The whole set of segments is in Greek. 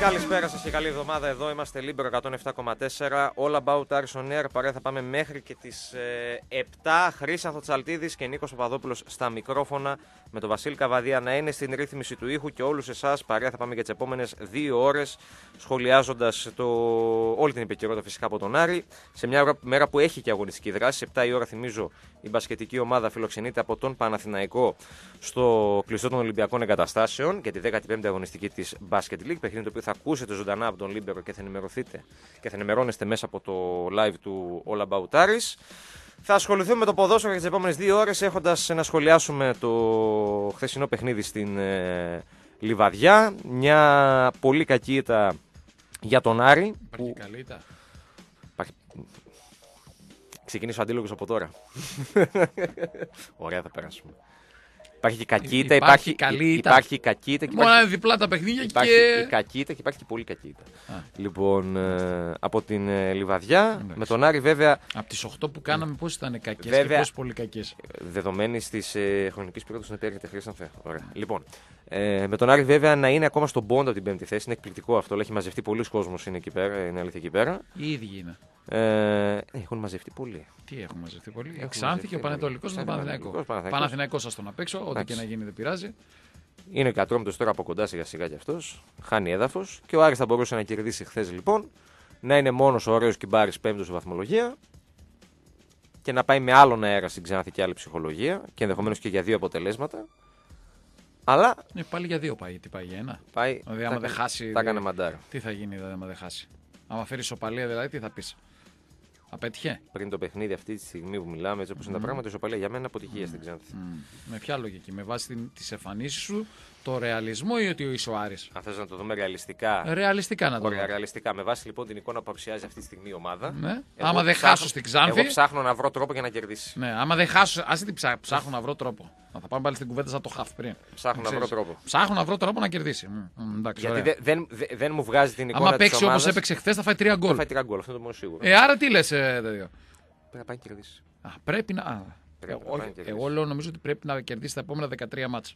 Καλησπέρα σας και καλή εβδομάδα. Εδώ είμαστε Λίμπερο 107,4. All about Arson Air. Παρέα θα πάμε μέχρι και τις 7. Ε, Χρήσανθο Τσαλτίδη και Νίκος Παπαδόπουλος στα μικρόφωνα. Με τον Βασίλη Καβαδία να είναι στην ρύθμιση του ήχου και όλους εσάς. Παρέα θα πάμε για τις επόμενες δύο ώρες σχολιάζοντας το... όλη την επικαιρότητα φυσικά από τον Άρη. Σε μια μέρα που έχει και αγωνιστική δράση. Σε 7 η ώρα θυμίζω η μπασκετική ομάδα φιλοξενείται από τον Παναθηναϊκό στο κλειστό των Ολυμπιακών Εγκαταστάσεων για τη 15η αγωνιστική της Basket League. Παιχνίδι το οποίο θα ακούσετε ζωντανά από τον Λίμπερο και θα ενημερωθείτε και θα ενημερώνεστε μέσα από το live του All About Aris. Θα ασχοληθούμε με το ποδόσφαιρο για τις επόμενες δύο ώρες έχοντας να σχολιάσουμε το χθεσινό παιχνίδι στην ε, Λιβαδιά. Μια πολύ κακή ήττα για τον Άρη. Υπάρχει που... καλή ήττα. Ξεκινήσω αντίλογος από τώρα. Ωραία θα περάσουμε. Υπάρχει και κακίτα, υπάρχει, υπάρχει, υπάρχει κακίτα. Μόνο διπλά τα παιχνίδια υπάρχει και. Κακίτα και υπάρχει και πολύ κακίτα. Λοιπόν, ε, από την ε, Λιβαδιά, με τον Άρη βέβαια. Από τις 8 που κάναμε, ε, πώ ήταν κακές και πώ πολύ κακές. Δεδομένης της ε, χρονικής περίοδου, συνεπέρχεται χρήση Ωραία. Λοιπόν, ε, με τον Άρη βέβαια να είναι ακόμα στον πόντο από την πέμπτη θέση. Είναι εκπληκτικό αυτό. Έχει μαζευτεί πολλοί κόσμος είναι εκεί πέρα. Είναι αλήθεια εκεί πέρα. Οι ίδιοι είναι. Ε, ναι, έχουν μαζευτεί πολλοί. Τι έχουν μαζευτεί πολλοί. Εξάνθηκε και ο Πανετολικός στον Παναθηναϊκό. Παναθηναϊκός σας τον απέξω, Ό,τι και να γίνει δεν πειράζει. Είναι ο τώρα από κοντά σιγά σιγά κι αυτός. Χάνει έδαφος. Και ο Άρης θα μπορούσε να κερδίσει χθες λοιπόν. Να είναι μόνος ο ωραίος κυμπάρη πέμπτος σε βαθμολογία και να πάει με άλλον αέρα στην Ξάνθη και άλλη ψυχολογία και ενδεχομένως και για δύο αποτελέσματα. Αλλά. Ναι, πάλι για δύο πάει. Τι πάει για ένα. Πάει... Δηλαδή, άμα δεν χάσει. Τα έκανε δηλαδή, μαντάρα. Τι θα γίνει δηλαδή, άμα δεν χάσει. Άμα φέρει σοπαλία, δηλαδή, τι θα πεις. Απέτυχε. Πριν το παιχνίδι, αυτή τη στιγμή που μιλάμε, έτσι όπως mm. είναι τα πράγματα, η σοπαλία για μένα αποτυχία mm. στην Ξάνθη. Mm. Με ποια λογική. Με βάση τις εμφανίσεις σου, το ρεαλισμό ή ότι ο Ισοάρη. Αν θες να το δούμε ρεαλιστικά. Ρεαλιστικά να το δούμε. Ρεαλιστικά. Με βάση λοιπόν την εικόνα που παρουσιάζει αυτή τη στιγμή η ομάδα. Ναι. Εγώ άμα δεν χάσω στην Ξάνθη. Εγώ ψάχνω να βρω τρόπο για να κερδίσει. Ναι, άμα δεν χάσω. Ας την ψάχνω, ψάχνω να βρω τρόπο. Να θα πάμε πάλι στην κουβέντα σαν το χαφ πριν. Ψάχνω να βρω τρόπο. Ψάχνω να βρω τρόπο να κερδίσει. εντάξει, Γιατί δεν δε, δε, μου βγάζει την εικόνα. Αν παίξει όπως έπαιξε χθες θα φάει τρία γκολ. Θα φάει τρία γκολ, αυτό το μόνο σίγουρο. Ε, άρα τι λες ε, Πρέπει να πάει κερδίσει. Πρέπει να. Ε, εγώ, εγώ λέω νομίζω ότι πρέπει να κερδίσει τα επόμενα 13 μάτσα.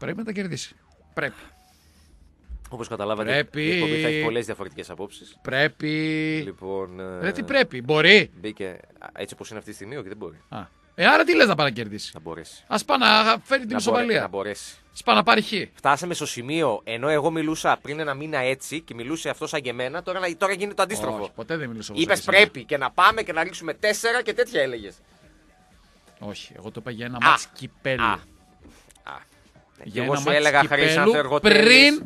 Πρέπει να τα κερδίσει. Πρέπει. Όπως καταλάβατε, πρέπει... η εκπομπή θα έχει πολλές διαφορετικές απόψεις. Πρέπει. Λοιπόν, ε... τι πρέπει, μπορεί. Μπήκε έτσι όπως είναι αυτή τη στιγμή, όχι δεν μπορεί. Α. Ε, άρα τι λες να πάρει να κερδίσει. Να μπορέσει. Ας πάει να φέρει την ισοβαλία. Να μπορέσει. Σπα να πάρει χ. Φτάσαμε στο σημείο ενώ εγώ μιλούσα πριν ένα μήνα έτσι και μιλούσε αυτός σαν και εμένα. Τώρα, τώρα γίνεται το αντίστροφο. ποτέ δεν μιλούσα Είπε πρέπει και να πάμε και να ρίξουμε τέσσερα και τέτοια έλεγες. Όχι, εγώ το είπα για ένα μάτ κυπέλι. Ναι, για εγώ σου έλεγα Πριν,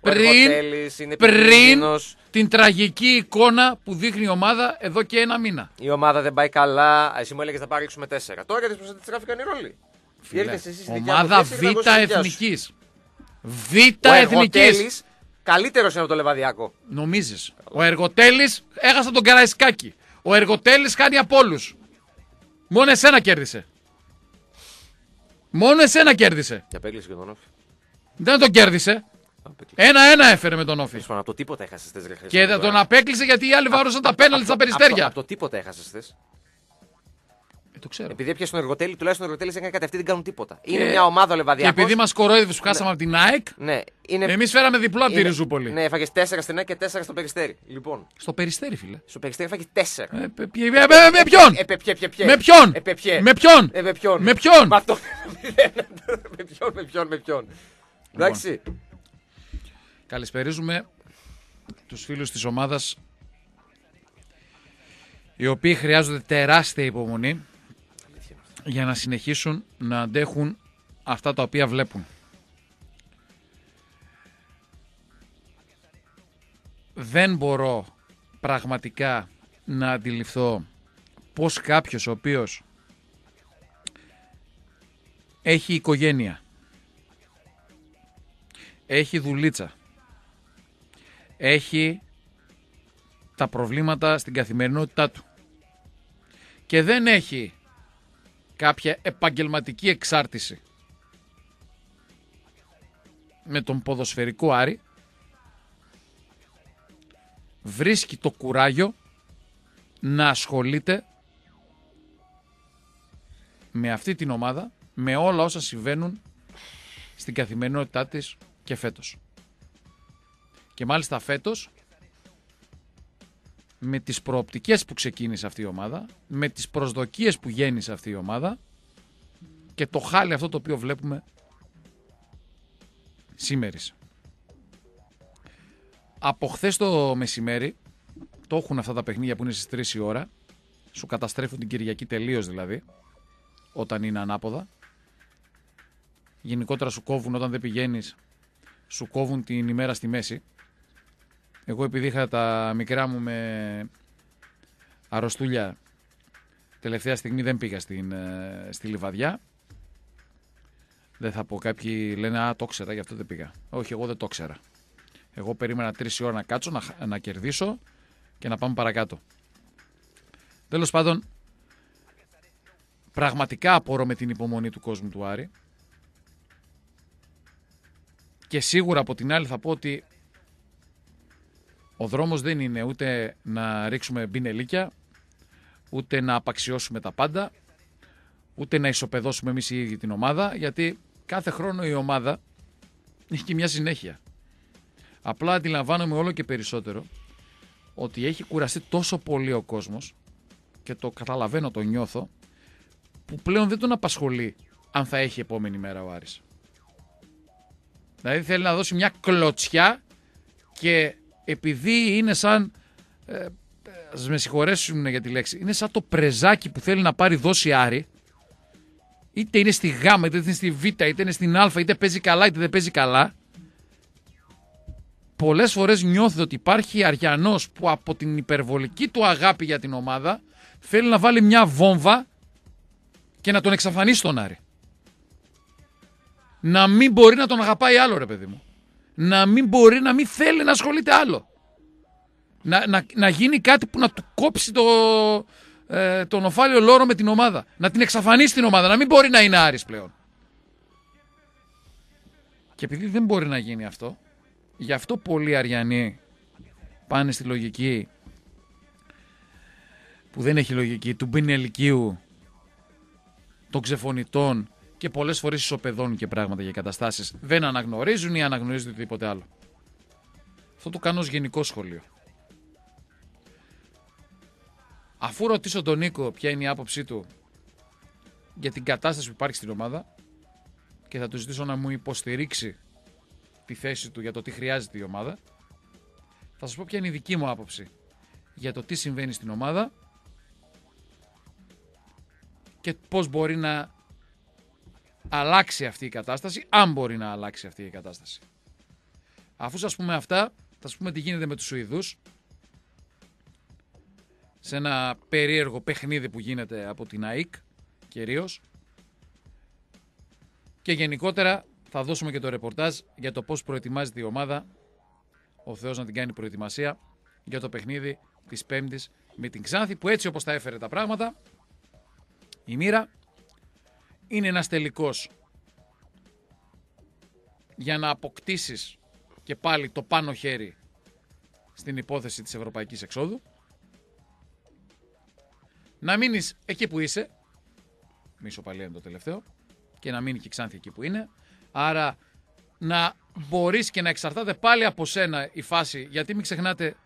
πριν, είναι πριν την τραγική εικόνα που δείχνει η ομάδα εδώ και ένα μήνα. Η ομάδα δεν πάει καλά. Εσύ μου έλεγες να πάρουμε τέσσερα. Τώρα γιατί προστατεύτηκαν οι ρόλοι. Φίλε, ομάδα Β εθνική. Β εθνική. Καλύτερος είναι από το Λεβαδιακό. Νομίζεις. Ο Εργοτέλης έχασε τον Καραϊσκάκη. Ο Εργοτέλης κάνει από όλους. Μόνο εσένα κέρδισε. Μόνο εσένα κέρδισε. Και απέκλεισε και τον Όφη. Δεν τον κέρδισε. Ένα-ένα έφερε με τον Όφη. Λοιπόν, από το τίποτα έχασες χθε. Και τον απέκλεισε γιατί οι άλλοι βάρουσαν τα πέναλτ στα περιστέρια. Από το τίποτα έχασες το ξέρω. Επειδή έπιασε τον εργοτέλη, τουλάχιστον οι δεν έκανε κάτι δεν κάνουν τίποτα. Είναι μια ομάδα λεβαδιά. Και επειδή μας κοροϊδεύει, σου ναι. χάσαμε από την ΑΕΚ, ναι, είναι... εμείς φέραμε διπλό από τη Ριζούπολη. Ναι, έφαγες 4 στην ΑΕΚ και 4 στο περιστέρι. Λοιπόν. Στο περιστέρι, φίλε. Στο περιστέρι έφαγες 4. Με ποιον! Με ποιον! Με ποιον! Με ποιον! Λοιπόν. Με ποιον! Με ποιον, με ποιον. Εντάξει. Καλησπερίζουμε τους φίλους της ομάδας. οι οποίοι χρειάζονται τεράστια υπομονή για να συνεχίσουν να αντέχουν αυτά τα οποία βλέπουν. Δεν μπορώ πραγματικά να αντιληφθώ πως κάποιος ο οποίος έχει οικογένεια, έχει δουλίτσα, έχει τα προβλήματα στην καθημερινότητά του και δεν έχει κάποια επαγγελματική εξάρτηση με τον ποδοσφαιρικό Άρη βρίσκει το κουράγιο να ασχολείται με αυτή την ομάδα, με όλα όσα συμβαίνουν στην καθημερινότητά της και φέτος. Και μάλιστα φέτος με τις προοπτικές που ξεκίνησε αυτή η ομάδα, με τις προσδοκίες που γέννησε αυτή η ομάδα και το χάλι αυτό το οποίο βλέπουμε σήμερα. Από χθες το μεσημέρι, το έχουν αυτά τα παιχνίδια που είναι στις 3 η ώρα, σου καταστρέφουν την Κυριακή τελείως δηλαδή, όταν είναι ανάποδα. Γενικότερα σου κόβουν όταν δεν πηγαίνεις, σου κόβουν την ημέρα στη μέση. Εγώ επειδή είχα τα μικρά μου με αρρωστούλια, τελευταία στιγμή δεν πήγα στην, ε, στη Λιβαδιά. Δεν θα πω κάποιοι λένε «Α, το ξέρα, γι' αυτό δεν πήγα». Όχι, εγώ δεν το ξέρα. Εγώ περίμενα τρεις ώρα να κάτσω, να, να κερδίσω και να πάμε παρακάτω. Τέλος πάντων, πραγματικά απορώ με την υπομονή του κόσμου του Άρη. Και σίγουρα από την άλλη θα πω ότι ο δρόμος δεν είναι ούτε να ρίξουμε μπινελίκια, ούτε να απαξιώσουμε τα πάντα, ούτε να ισοπεδώσουμε εμείς οι την ομάδα, γιατί κάθε χρόνο η ομάδα έχει και μια συνέχεια. Απλά αντιλαμβάνομαι όλο και περισσότερο ότι έχει κουραστεί τόσο πολύ ο κόσμος και το καταλαβαίνω, το νιώθω, που πλέον δεν τον απασχολεί αν θα έχει επόμενη μέρα ο Άρης. Δηλαδή θέλει να δώσει μια κλωτσιά και επειδή είναι σαν. Ε, με συγχωρέσουν για τη λέξη. Είναι σαν το πρεζάκι που θέλει να πάρει δόση άρη. Είτε είναι στη Γ, είτε είναι στη Β, είτε είναι στην Α, είτε παίζει καλά, είτε δεν παίζει καλά. Πολλές φορές νιώθει ότι υπάρχει Αριανός που από την υπερβολική του αγάπη για την ομάδα θέλει να βάλει μια βόμβα και να τον εξαφανίσει τον Άρη. Να μην μπορεί να τον αγαπάει άλλο, ρε παιδί μου να μην μπορεί, να μην θέλει να ασχολείται άλλο. Να, να, γίνει κάτι που να του κόψει το, ε, τον οφάλιο λόρο με την ομάδα. Να την εξαφανίσει την ομάδα, να μην μπορεί να είναι Άρης πλέον. Και επειδή δεν μπορεί να γίνει αυτό, γι' αυτό πολλοί Αριανοί πάνε στη λογική που δεν έχει λογική, του Μπινελικίου, των ξεφωνητών, και πολλές φορές ισοπεδώνουν και πράγματα για καταστάσεις. Δεν αναγνωρίζουν ή αναγνωρίζουν οτιδήποτε άλλο. Αυτό το κάνω ως γενικό σχολείο. Αφού ρωτήσω τον Νίκο ποια είναι η αναγνωριζουν οτιδηποτε αλλο αυτο το κανω ως γενικο σχολειο αφου ρωτησω τον νικο ποια ειναι η αποψη του για την κατάσταση που υπάρχει στην ομάδα και θα του ζητήσω να μου υποστηρίξει τη θέση του για το τι χρειάζεται η ομάδα, θα σας πω ποια είναι η δική μου άποψη για το τι συμβαίνει στην ομάδα και πώς μπορεί να αλλάξει αυτή η κατάσταση, αν μπορεί να αλλάξει αυτή η κατάσταση. Αφού σας πούμε αυτά, θα σας πούμε τι γίνεται με τους Σουηδούς. Σε ένα περίεργο παιχνίδι που γίνεται από την ΑΕΚ, κυρίως. Και γενικότερα θα δώσουμε και το ρεπορτάζ για το πώς προετοιμάζεται η ομάδα, ο Θεός να την κάνει προετοιμασία, για το παιχνίδι της Πέμπτης με την Ξάνθη, που έτσι όπως τα έφερε τα πράγματα, η μοίρα είναι ένας τελικός. Για να αποκτήσεις και πάλι το πάνω χέρι στην υπόθεση της Ευρωπαϊκής Εξόδου. Να μείνεις εκεί που είσαι. Μίσο παλιά είναι το τελευταίο. Και να μείνει και η Ξάνθη εκεί που είναι. Άρα να μπορείς και να εξαρτάται πάλι από σένα η φάση. Γιατί μην ξεχνάτε,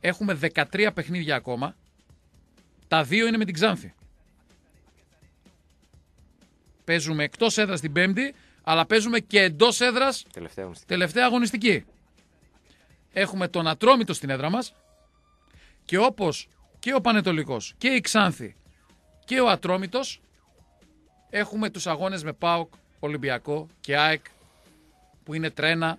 έχουμε 13 παιχνίδια ακόμα. Τα δύο είναι με την Ξάνθη. Παίζουμε εκτός έδρας την Πέμπτη, αλλά παίζουμε και εντός έδρας τελευταία, τελευταία αγωνιστική. Έχουμε τον Ατρόμητο στην έδρα μας και όπως και ο Πανετολικός και η Ξάνθη και ο Ατρόμητος έχουμε τους αγώνες με ΠΑΟΚ, Ολυμπιακό και ΑΕΚ που είναι τρένα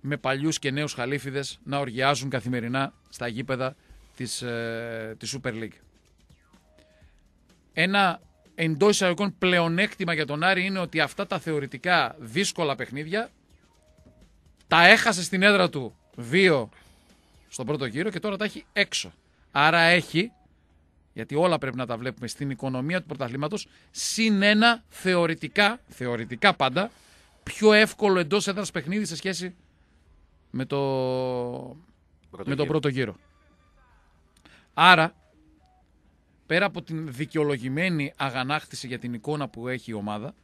με παλιούς και νέους χαλίφιδες να οργιάζουν καθημερινά στα γήπεδα της, ε, Super League. Ένα εντός εισαγωγικών πλεονέκτημα για τον Άρη είναι ότι αυτά τα θεωρητικά δύσκολα παιχνίδια τα έχασε στην έδρα του δύο στον πρώτο γύρο και τώρα τα έχει έξω. Άρα έχει, γιατί όλα πρέπει να τα βλέπουμε στην οικονομία του πρωταθλήματος, συν ένα θεωρητικά, θεωρητικά πάντα, πιο εύκολο εντός έδρας παιχνίδι σε σχέση με το, με το πρώτο γύρο. Άρα πέρα από την δικαιολογημένη αγανάκτηση για την εικόνα που έχει η ομάδα,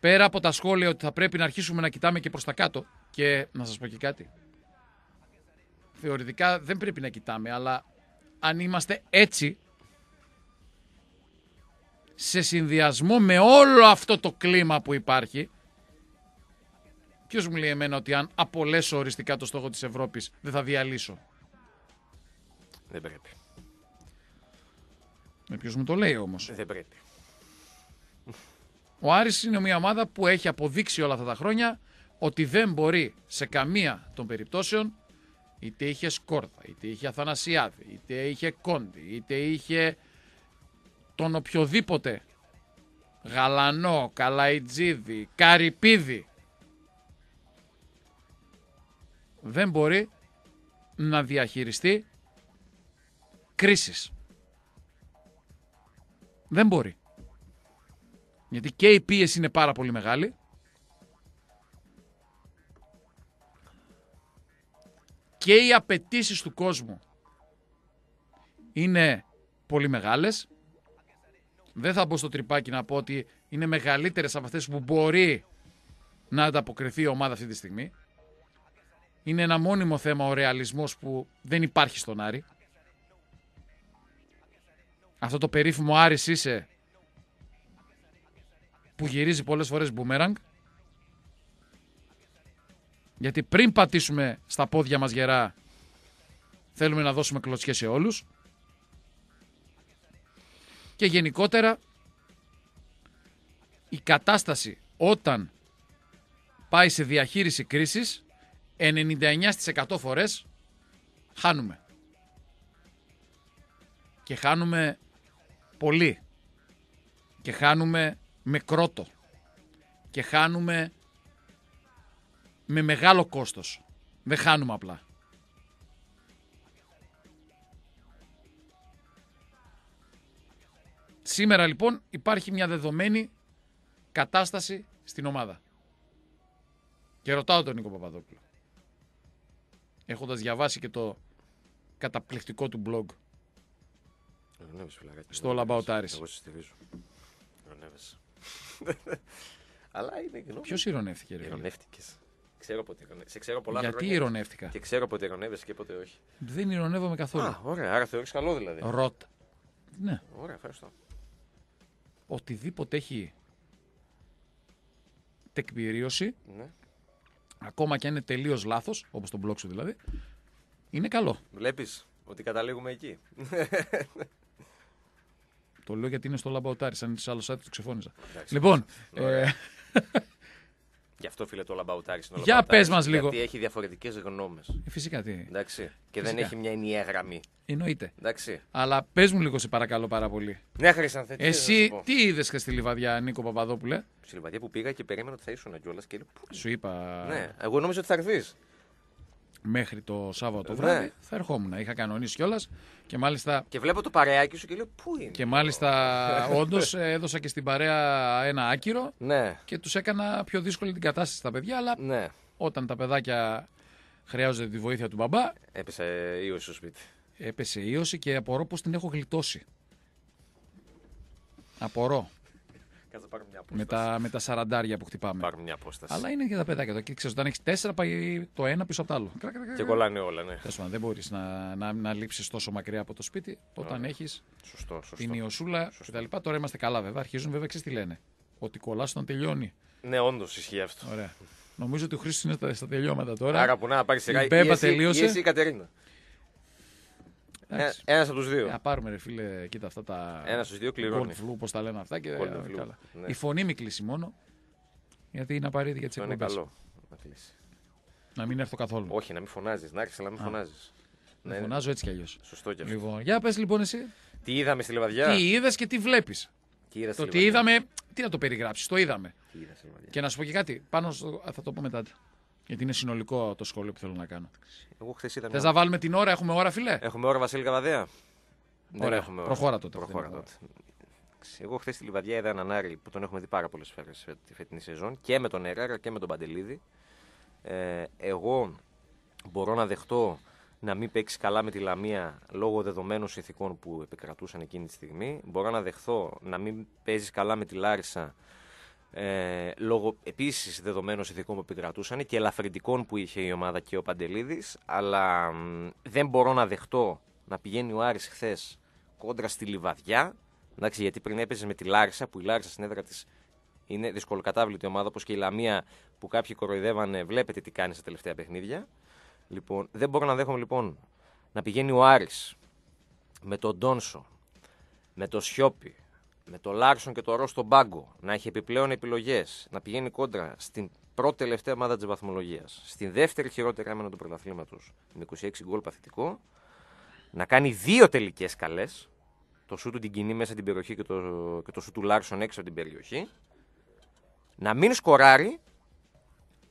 πέρα από τα σχόλια ότι θα πρέπει να αρχίσουμε να κοιτάμε και προς τα κάτω και να σας πω και κάτι. Θεωρητικά δεν πρέπει να κοιτάμε, αλλά αν είμαστε έτσι, σε συνδυασμό με όλο αυτό το κλίμα που υπάρχει, ποιος μου λέει εμένα ότι αν απολέσω οριστικά το στόχο της Ευρώπης δεν θα διαλύσω. Δεν πρέπει. Με ποιος μου το λέει όμως. Δεν πρέπει. Ο Άρης είναι μια ομάδα που έχει αποδείξει όλα αυτά τα χρόνια ότι δεν μπορεί σε καμία των περιπτώσεων είτε είχε Σκόρδα, είτε είχε Αθανασιάδη, είτε είχε Κόντι, είτε είχε τον οποιοδήποτε Γαλανό, Καλαϊτζίδη, Καρυπίδη δεν μπορεί να διαχειριστεί κρίσεις δεν μπορεί. Γιατί και η πίεση είναι πάρα πολύ μεγάλη. Και οι απαιτήσεις του κόσμου είναι πολύ μεγάλες. Δεν θα μπω στο τρυπάκι να πω ότι είναι μεγαλύτερες από αυτές που μπορεί να ανταποκριθεί η ομάδα αυτή τη στιγμή. Είναι ένα μόνιμο θέμα ο ρεαλισμός που δεν υπάρχει στον Άρη. Αυτό το περίφημο Άρης είσαι που γυρίζει πολλές φορές μπούμεραγκ. Γιατί πριν πατήσουμε στα πόδια μας γερά θέλουμε να δώσουμε κλωτσιές σε όλους. Και γενικότερα η κατάσταση όταν πάει σε διαχείριση κρίσης 99% φορές χάνουμε. Και χάνουμε πολύ. Και χάνουμε με κρότο. Και χάνουμε με μεγάλο κόστος. Δεν χάνουμε απλά. Σήμερα λοιπόν υπάρχει μια δεδομένη κατάσταση στην ομάδα. Και ρωτάω τον Νίκο Παπαδόπουλο. Έχοντας διαβάσει και το καταπληκτικό του blog Ανέβεις, φυλακάκι. Στο λαμπαοτάρι. Εγώ σε στηρίζω. Αλλά είναι γνώμη. Ποιος ηρωνεύτηκε, ρε. Ηρωνεύτηκες. Ξέρω πότε Σε ξέρω πολλά Γιατί Γιατί ηρωνεύτηκα. Και ξέρω πότε ηρωνεύεσαι και πότε όχι. Δεν ηρωνεύομαι καθόλου. Α, ωραία. Άρα θεωρείς καλό δηλαδή. Ροτ. Ναι. Ωραία, ευχαριστώ. Οτιδήποτε έχει τεκμηρίωση, ναι. ακόμα και αν είναι τελείως λάθος, όπως τον blog σου δηλαδή, είναι καλό. Βλέπεις ότι καταλήγουμε εκεί. Το λέω γιατί είναι στο λαμπαουτάρι. Σαν τις άλλος site, το ξεφώνιζα. λοιπόν. Ε... Γι' αυτό φίλε το λαμπαουτάρι είναι Για πες μας λίγο. Γιατί έχει διαφορετικές γνώμες. Ε, φυσικά τι. Εντάξει. Και δεν έχει μια ενιαία γραμμή. Εννοείται. Εντάξει. Αλλά πες μου λίγο, σε παρακαλώ πάρα πολύ. Ναι, Χρυσανθέτη. Εσύ τι είδες και στη λιβαδιά, Νίκο Παπαδόπουλε. Στη λιβαδιά που πήγα και περίμενα ότι θα ήσουν κιόλας και Σου είπα. Ναι, εγώ νόμιζα ότι θα έρθεις μέχρι το Σάββατο ε, βράδυ, ναι. θα ερχόμουν. Είχα κανονίσει κιόλας και μάλιστα. Και βλέπω το παρεάκι σου και λέω Πού είναι. Και μάλιστα, όντως, έδωσα και στην παρέα ένα άκυρο ναι. και τους έκανα πιο δύσκολη την κατάσταση στα παιδιά. Αλλά ναι. όταν τα παιδάκια χρειάζονται τη βοήθεια του μπαμπά. Έπεσε ίωση στο σπίτι. Έπεσε ίωση και απορώ πώς την έχω γλιτώσει. Απορώ. Με τα, με σαραντάρια που χτυπάμε. μια απόσταση. Αλλά είναι και τα παιδάκια εδώ. Και όταν έχεις τέσσερα, πάει το ένα πίσω από το άλλο. Και κολλάνε όλα, ναι. δεν μπορείς να, να, να λείψεις τόσο μακριά από το σπίτι όταν έχεις την ιωσούλα κτλ. Τώρα είμαστε καλά, βέβαια. Αρχίζουν, βέβαια, ξέρεις τι λένε. Ότι κολλάς όταν τελειώνει. Ναι, όντως ισχύει αυτό. Ωραία. Νομίζω ότι ο Χρήστος είναι στα τελειώματα τώρα. Άρα που να πάρεις σιγά η Μπέμπα τελείωσε. Εσύ, η Κατερίνα. Ε, Ένας από τους δύο. Να πάρουμε, ρε φίλε, κοίτα αυτά τα. Ένας στους δύο κληρώνει. Φλου, όπω τα λένε αυτά. Και... Καλά. Ναι. Η φωνή μην κλείσει μόνο. Γιατί είναι απαραίτητη για τις εκλογέ. Είναι καλό να κλείσει. Να μην έρθω καθόλου. Όχι, να μην φωνάζεις. Να αλλά να μην φωνάζεις. Να ναι. φωνάζω έτσι κι αλλιώς. Σωστό κι αυτό. Λοιπόν, για πες λοιπόν εσύ. Τι είδαμε στη λεβαδιά. Τι είδες και τι βλέπεις. Το τι είδαμε. Τι να το περιγράψεις. Το είδαμε. Και να σου πω και κάτι. Πάνω στο... θα το πω μετά. Γιατί είναι συνολικό το σχόλιο που θέλω να κάνω. Εγώ χθες ήταν. Θες να βάλουμε την ώρα, έχουμε ώρα, φιλέ. Έχουμε ώρα, Βασίλη Καβαδέα. Ωραία, έχουμε ώρα. προχώρα τότε. Προχώρα τότε. Εγώ χθες στη Λιβαδιά είδα έναν Άρη που τον έχουμε δει πάρα πολλές φορές τη φετινή σεζόν και με τον Εράρα και με τον Παντελίδη. Ε, εγώ μπορώ να δεχτώ να μην παίξει καλά με τη Λαμία λόγω δεδομένων συνθηκών που επικρατούσαν εκείνη τη στιγμή. Μπορώ να δεχθώ να μην παίζεις καλά με τη Λάρισα ε, λόγω επίσης δεδομένων συνθηκών που επικρατούσαν και ελαφρυντικών που είχε η ομάδα και ο Παντελίδης. Αλλά δεν μπορώ να δεχτώ να πηγαίνει ο Άρης χθες κόντρα στη Λιβαδιά. Εντάξει, γιατί πριν έπαιζες με τη Λάρισα, που η Λάρισα στην έδρα της είναι δυσκολοκατάβλητη ομάδα, όπως και η Λαμία που κάποιοι κοροϊδεύανε. Βλέπετε τι κάνει στα τελευταία παιχνίδια. Λοιπόν, δεν μπορώ να δέχομαι λοιπόν να πηγαίνει ο Άρης με τον Ντόνσο, με το Σιώπη, με τον Λάρσον και το Ρο στον πάγκο, να έχει επιπλέον επιλογές, να πηγαίνει κόντρα στην πρώτη τελευταία ομάδα της βαθμολογίας, στην δεύτερη χειρότερη άμυνα του πρωταθλήματος, με 26 γκολ παθητικό, να κάνει δύο τελικές καλές, το σου του την κοινή μέσα την περιοχή και το, και το σου του Λάρσον έξω από την περιοχή, να μην σκοράρει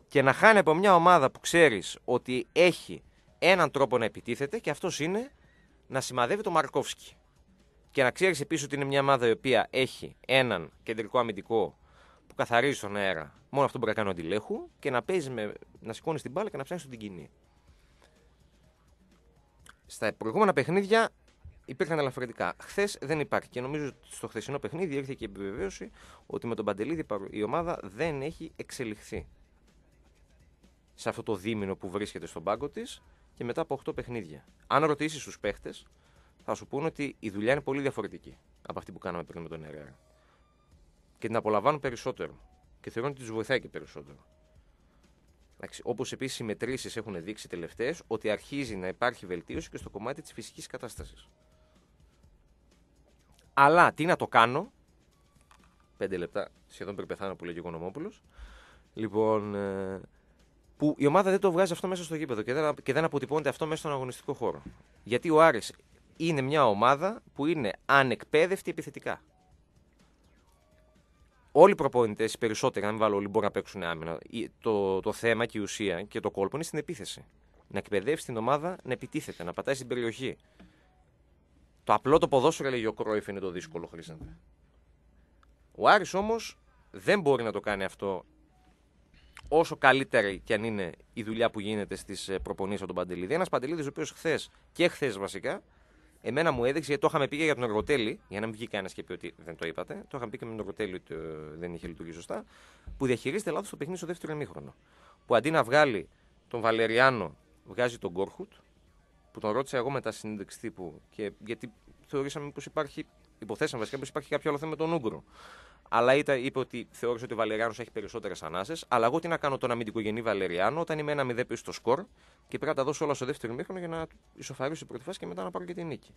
και να χάνει από μια ομάδα που ξέρεις ότι έχει έναν τρόπο να επιτίθεται και αυτός είναι να σημαδεύει το Μαρκόφσκι. Και να ξέρεις επίσης ότι είναι μια ομάδα η οποία έχει έναν κεντρικό αμυντικό που καθαρίζει τον αέρα. Μόνο αυτό μπορεί να κάνει ο αντιλέχου και να παίζει να σηκώνεις την μπάλα και να ψάχνεις την κοινή. Στα προηγούμενα παιχνίδια υπήρχαν ελαφρυντικά. Χθες δεν υπάρχει και νομίζω ότι στο χθεσινό παιχνίδι ήρθε και η επιβεβαίωση ότι με τον Παντελίδη η ομάδα δεν έχει εξελιχθεί σε αυτό το δίμηνο που βρίσκεται στον πάγκο της και μετά από 8 παιχνίδια. Αν ρωτήσεις τους παίχτες, θα σου πούνε ότι η δουλειά είναι πολύ διαφορετική από αυτή που κάναμε πριν με τον ΕΡΕΑ. Και την απολαμβάνουν περισσότερο. Και θεωρούν ότι τους βοηθάει και περισσότερο. Όπως επίσης οι μετρήσεις έχουν δείξει τελευταίες ότι αρχίζει να υπάρχει βελτίωση και στο κομμάτι της φυσικής κατάστασης. Αλλά τι να το κάνω. Πέντε λεπτά, σχεδόν πεθάνω που λέει ο Γονομόπουλος. Λοιπόν, ε, που η ομάδα δεν το βγάζει αυτό μέσα στο γήπεδο και δεν, και δεν αποτυπώνεται αυτό μέσα στον αγωνιστικό χώρο. Γιατί ο Άρης είναι μια ομάδα που είναι ανεκπαίδευτη επιθετικά. Όλοι οι προπονητές, οι περισσότεροι, αν μην βάλω όλοι, μπορούν να παίξουν άμυνα. Το, το θέμα και η ουσία και το κόλπο είναι στην επίθεση. Να εκπαιδεύσει την ομάδα να επιτίθεται, να πατάει στην περιοχή. Το απλό το ποδόσφαιρο, λέγει ο Κρόιφ, είναι το δύσκολο, Χρήσταντε. Ο Άρης όμως δεν μπορεί να το κάνει αυτό όσο καλύτερη και αν είναι η δουλειά που γίνεται στις ε, προπονίε από τον Παντελίδη. Ένα Παντελίδη, ο οποίος χθες και χθες βασικά Εμένα μου έδειξε γιατί το είχαμε πει και για τον Εργοτέλη, για να μην βγει κανένας και πει ότι δεν το είπατε. Το είχαμε πει και με τον Εργοτέλη ότι ε, δεν είχε λειτουργήσει σωστά. Που διαχειρίζεται λάθος το παιχνίδι στο δεύτερο ημίχρονο. Που αντί να βγάλει τον Βαλεριάνο, βγάζει τον Κόρχουτ, που τον ρώτησα εγώ μετά συνέντευξη τύπου, και γιατί θεωρήσαμε πως υπάρχει, υποθέσαμε βασικά πως υπάρχει κάποιο άλλο θέμα με τον Ούγκρο αλλά είτε, είπε ότι θεώρησε ότι ο Βαλεριάνος έχει περισσότερες ανάσες. Αλλά εγώ τι να κάνω τον αμυντικογενή Βαλεριάνο όταν είμαι ένα 0 πίσω στο σκορ και πρέπει να τα δώσω όλα στο δεύτερο μήχρονο για να ισοφαρίσω την πρώτη φάση και μετά να πάρω και την νίκη.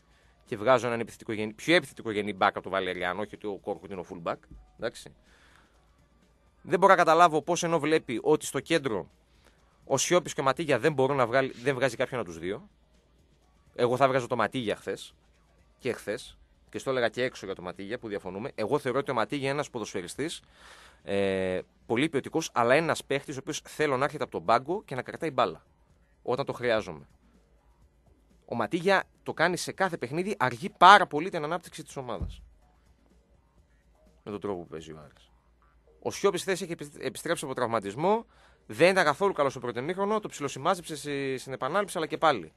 Και βγάζω έναν επιθετικογενή, πιο επιθετικογενή μπακ από τον Βαλεριάνο, όχι ότι ο κόρκο είναι ο full back. Εντάξει. Δεν μπορώ να καταλάβω πώς ενώ βλέπει ότι στο κέντρο ο Σιώπης και ο Ματίγια δεν, μπορούν να βγάλει, δεν βγάζει κάποιον από τους δύο. Εγώ θα βγάζω το Ματίγια χθες και χθες και στο έλεγα και έξω για το Ματίγια που διαφωνούμε. Εγώ θεωρώ ότι ο Ματίγια είναι ένας ποδοσφαιριστής ε, πολύ ποιοτικός, αλλά ένας παίχτης ο οποίος θέλω να έρχεται από τον πάγκο και να κρατάει μπάλα όταν το χρειάζομαι. Ο Ματίγια το κάνει σε κάθε παιχνίδι, αργεί πάρα πολύ την ανάπτυξη της ομάδας. Με τον τρόπο που παίζει ο Άρης. Ο Σιώπης θέση έχει επιστρέψει από τραυματισμό. Δεν ήταν καθόλου καλός στο πρώτο Το ψιλοσημάζεψε στην επανάληψη, αλλά και πάλι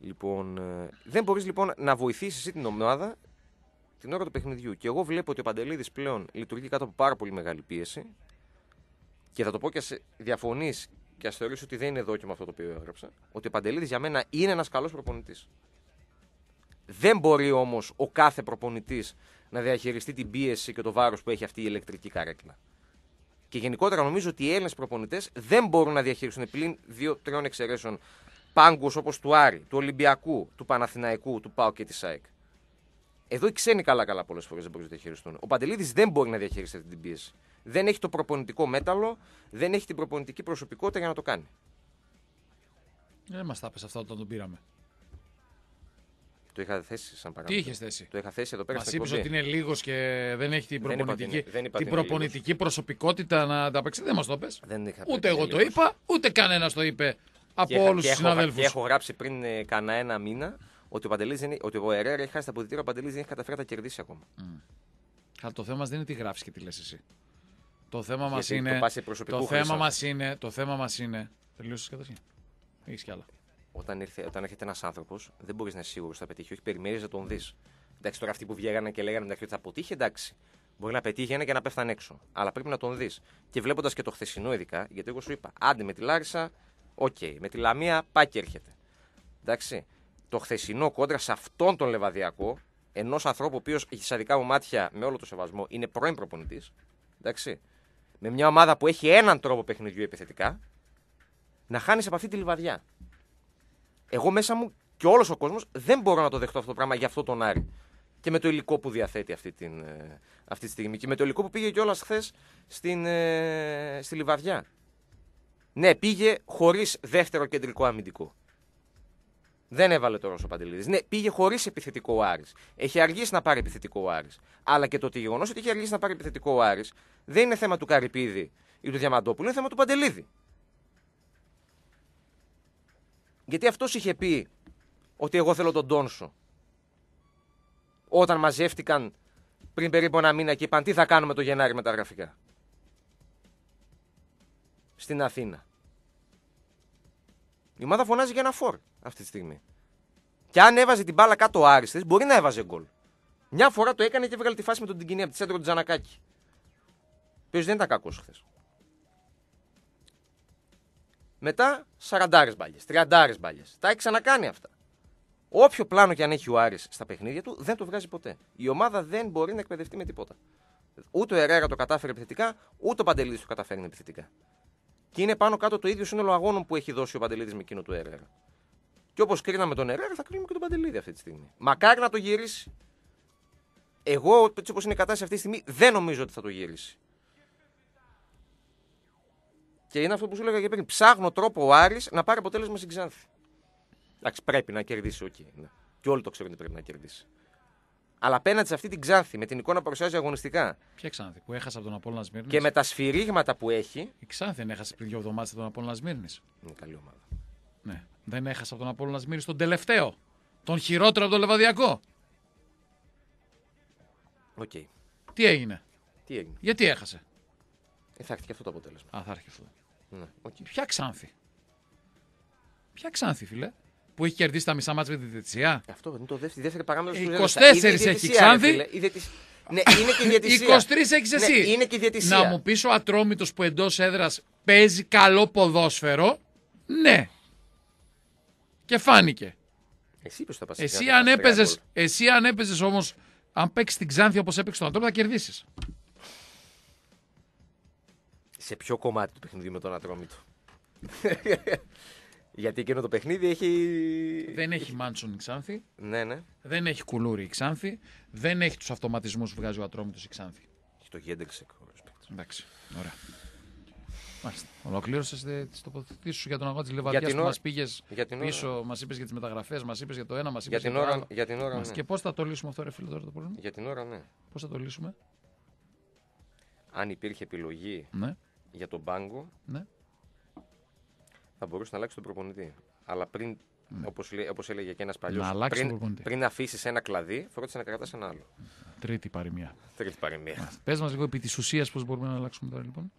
Λοιπόν, ε, δεν μπορείς λοιπόν να βοηθήσεις την ομάδα την ώρα του παιχνιδιού. Και εγώ βλέπω ότι ο Παντελήδη πλέον λειτουργεί κάτω από πάρα πολύ μεγάλη πίεση. Και θα το πω και σε διαφωνείς και ας θεωρήσει ότι δεν είναι δόκιμο αυτό το οποίο έγραψα. Ότι ο Παντελήδη για μένα είναι ένας καλός προπονητής. Δεν μπορεί όμως ο κάθε προπονητής να διαχειριστεί την πίεση και το βάρος που έχει αυτή η ηλεκτρική καρέκλα. Και γενικότερα νομίζω ότι οι Έλληνες προπονητές δεν μπορούν να διαχειριστούν πλην δύο-τριών εξαιρέσεων πάγκους όπως του Άρη, του Ολυμπιακού, του Παναθηναϊκού, του ΠΑΟ και της ΑΕΚ. Εδώ οι ξένοι καλά-καλά πολλές φορές δεν μπορούν να διαχειριστούν. Ο Παντελήδη δεν μπορεί να διαχειριστεί αυτή την πίεση. Δεν έχει το προπονητικό μέταλλο, δεν έχει την προπονητική προσωπικότητα για να το κάνει. Δεν μας τα αυτό αυτά όταν τον πήραμε. Το είχα θέσει σαν παράδειγμα. Τι είχες θέσει. Το είχα θέσει εδώ πέρα. Μας είπε ότι είναι λίγος και δεν έχει την προπονητική, δεν προπονητική προσωπικότητα να τα Δεν μας το Ούτε εγώ το είπα, ούτε κανένας το είπε από όλου του συναδέλφους. Και έχω γράψει πριν ε, κανένα ένα μήνα ότι ο, Παντελής δεν, ότι ο Ερέρα έχει χάσει τα αποδητήρια, ο Παντελής δεν έχει καταφέρει να τα κερδίσει ακόμα. Mm. Αλλά το θέμα δεν είναι τι γράφεις και τι λες εσύ. Το θέμα μας είναι. Το, θέμα μας είναι. Το θέμα μας είναι. Τελείωσες καταρχήν. Έχεις κι άλλα. Όταν, ήρθε, όταν έρχεται ένας άνθρωπος, δεν μπορείς να είσαι σίγουρος ότι θα πετύχει. Όχι, περιμένεις να τον δεις. Εντάξει, τώρα αυτοί που βγαίνανε και λέγανε ότι θα αποτύχει, εντάξει. Μπορεί να πετύχει ένα και να πέφτανε έξω. Αλλά πρέπει να τον δεις. Και βλέποντας και το χθεσινό, ειδικά, γιατί εγώ σου είπα, άντε με τη Λάρισα, Οκ. Okay. Με τη Λαμία πάει και έρχεται. Εντάξει. Το χθεσινό κόντρα σε αυτόν τον λεβαδιακό, ενός ανθρώπου ο οποίος στα δικά μου μάτια, με όλο το σεβασμό, είναι πρώην προπονητής. Εντάξει. Με μια ομάδα που έχει έναν τρόπο παιχνιδιού επιθετικά, να χάνεις από αυτή τη λιβαδιά. Εγώ μέσα μου και όλος ο κόσμος δεν μπορώ να το δεχτώ αυτό το πράγμα για αυτό τον Άρη. Και με το υλικό που διαθέτει αυτή, την, ε, αυτή τη στιγμή. Και με το υλικό που πήγε κιόλας χθες στην, ε, στη Λιβαδιά. Ναι, πήγε χωρίς δεύτερο κεντρικό αμυντικό. Δεν έβαλε το Ρώσο Παντελήδης. Ναι, πήγε χωρίς επιθετικό ο Άρης. Έχει αργήσει να πάρει επιθετικό ο Άρης. Αλλά και το γεγονός ότι έχει αργήσει να πάρει επιθετικό ο Άρης δεν είναι θέμα του Καρυπίδη ή του Διαμαντόπουλου, είναι θέμα του Παντελίδη. Γιατί αυτός είχε πει ότι εγώ θέλω τον Τόνσο. Όταν μαζεύτηκαν πριν περίπου ένα μήνα και είπαν τι θα κάνουμε το Γενάρη με τα γραφικά στην Αθήνα. Η ομάδα φωνάζει για ένα φόρ αυτή τη στιγμή. Και αν έβαζε την μπάλα κάτω ο μπορεί να έβαζε γκολ. Μια φορά το έκανε και έβγαλε τη φάση με τον Τιγκινή από τη σέντρο του Τζανακάκη. Ο δεν ήταν κακός χθες. Μετά 40 μπάλε, 30 μπάλες. Τα έχει ξανακάνει αυτά. Όποιο πλάνο και αν έχει ο Άρης στα παιχνίδια του, δεν το βγάζει ποτέ. Η ομάδα δεν μπορεί να εκπαιδευτεί με τίποτα. Ούτε ο Ερέρα το κατάφερε επιθετικά, ούτε ο Παντελής το καταφέρνει επιθετικά. Και είναι πάνω κάτω το ίδιο σύνολο αγώνων που έχει δώσει ο Παντελήδη με εκείνο του Ερέρα. Και όπως κρίναμε τον Ερέρα, θα κρίνουμε και τον Παντελίδη αυτή τη στιγμή. Μακάρι να το γυρίσει. Εγώ, έτσι όπως είναι η κατάσταση αυτή τη στιγμή, δεν νομίζω ότι θα το γυρίσει. Και είναι αυτό που σου έλεγα και πριν. Ψάχνω τρόπο ο Άρης να πάρει αποτέλεσμα στην Ξάνθη. Εντάξει, πρέπει να κερδίσει, οκ. Okay, ναι. Και όλοι το ξέρουν ότι πρέπει να κερδίσει. Αλλά απέναντι σε αυτή την Ξάνθη, με την εικόνα που παρουσιάζει αγωνιστικά. Ποια Ξάνθη, που έχασε από τον Απόλυνα Σμύρνης. Και με τα σφυρίγματα που έχει. Η Ξάνθη δεν έχασε πριν δύο εβδομάδες από τον Απόλυνα Σμύρνης. Είναι καλή ομάδα. Ναι. Δεν έχασε από τον Απόλυνα Σμύρνης τον τελευταίο. Τον χειρότερο από τον Λεβαδιακό. Οκ. Okay. Τι έγινε. Τι έγινε. Γιατί έχασε. Ε, θα έρθει και αυτό το αποτέλεσμα. Α, θα έρθει αυτό. Ναι. Okay. Ποια Ξάνθη. Ποια Ξάνθη, φιλε που έχει κερδίσει τα μισά μάτια με τη διαιτησία. Ε, αυτό είναι το δεύτερο, η δεύτερη παράμετρο του 24 ε, έχει ξανθεί. Ναι, είναι και η διαιτησία. 23 έχεις ναι, εσύ. Ναι, είναι και η διαιτησία. Να μου πεις ο ατρόμητος που εντός έδρας παίζει καλό ποδόσφαιρο. Ναι. Και φάνηκε. Εσύ τα πα. Εσύ αν έπαιζε εσύ αν όμως, αν παίξεις την Ξάνθη όπως έπαιξε τον Ατρόμητο, θα κερδίσεις. Σε ποιο κομμάτι του παιχνιδιού με τον Ατρόμητο. Γιατί εκείνο το παιχνίδι έχει. Δεν έχει Μάντσον η Ξάνθη. Ναι, ναι. Δεν έχει κουλούρι η Ξάνθη. Δεν έχει τους αυτοματισμούς που βγάζει ο ατρόμητος η Ξάνθη. Έχει το Γέντεξεκ. Εντάξει. Ωραία. Μάλιστα. Ολοκλήρωσες ε, τις τοποθετήσεις σου για τον αγώνα της Λεβαδιά που μας πήγες πίσω, μας είπες για τις μεταγραφές, μας είπες για το ένα, μας είπε για, την ώρα, το Για την ώρα, Και πώς θα το λύσουμε αυτό, ρε φίλε, τώρα το πρόβλημα. Για την ώρα, ναι. Πώς θα το λύσουμε. Αν υπήρχε επιλογή ναι. για τον πάγκο, ναι θα μπορούσε να αλλάξει τον προπονητή. Αλλά πριν, mm. όπως, έλεγε και ένας παλιός, πριν, πριν αφήσεις ένα κλαδί, φρόντισε να κρατάς ένα άλλο. Τρίτη παροιμία. Τρίτη παροιμία. Πες μας λίγο επί της ουσίας πώς μπορούμε να αλλάξουμε τώρα λοιπόν.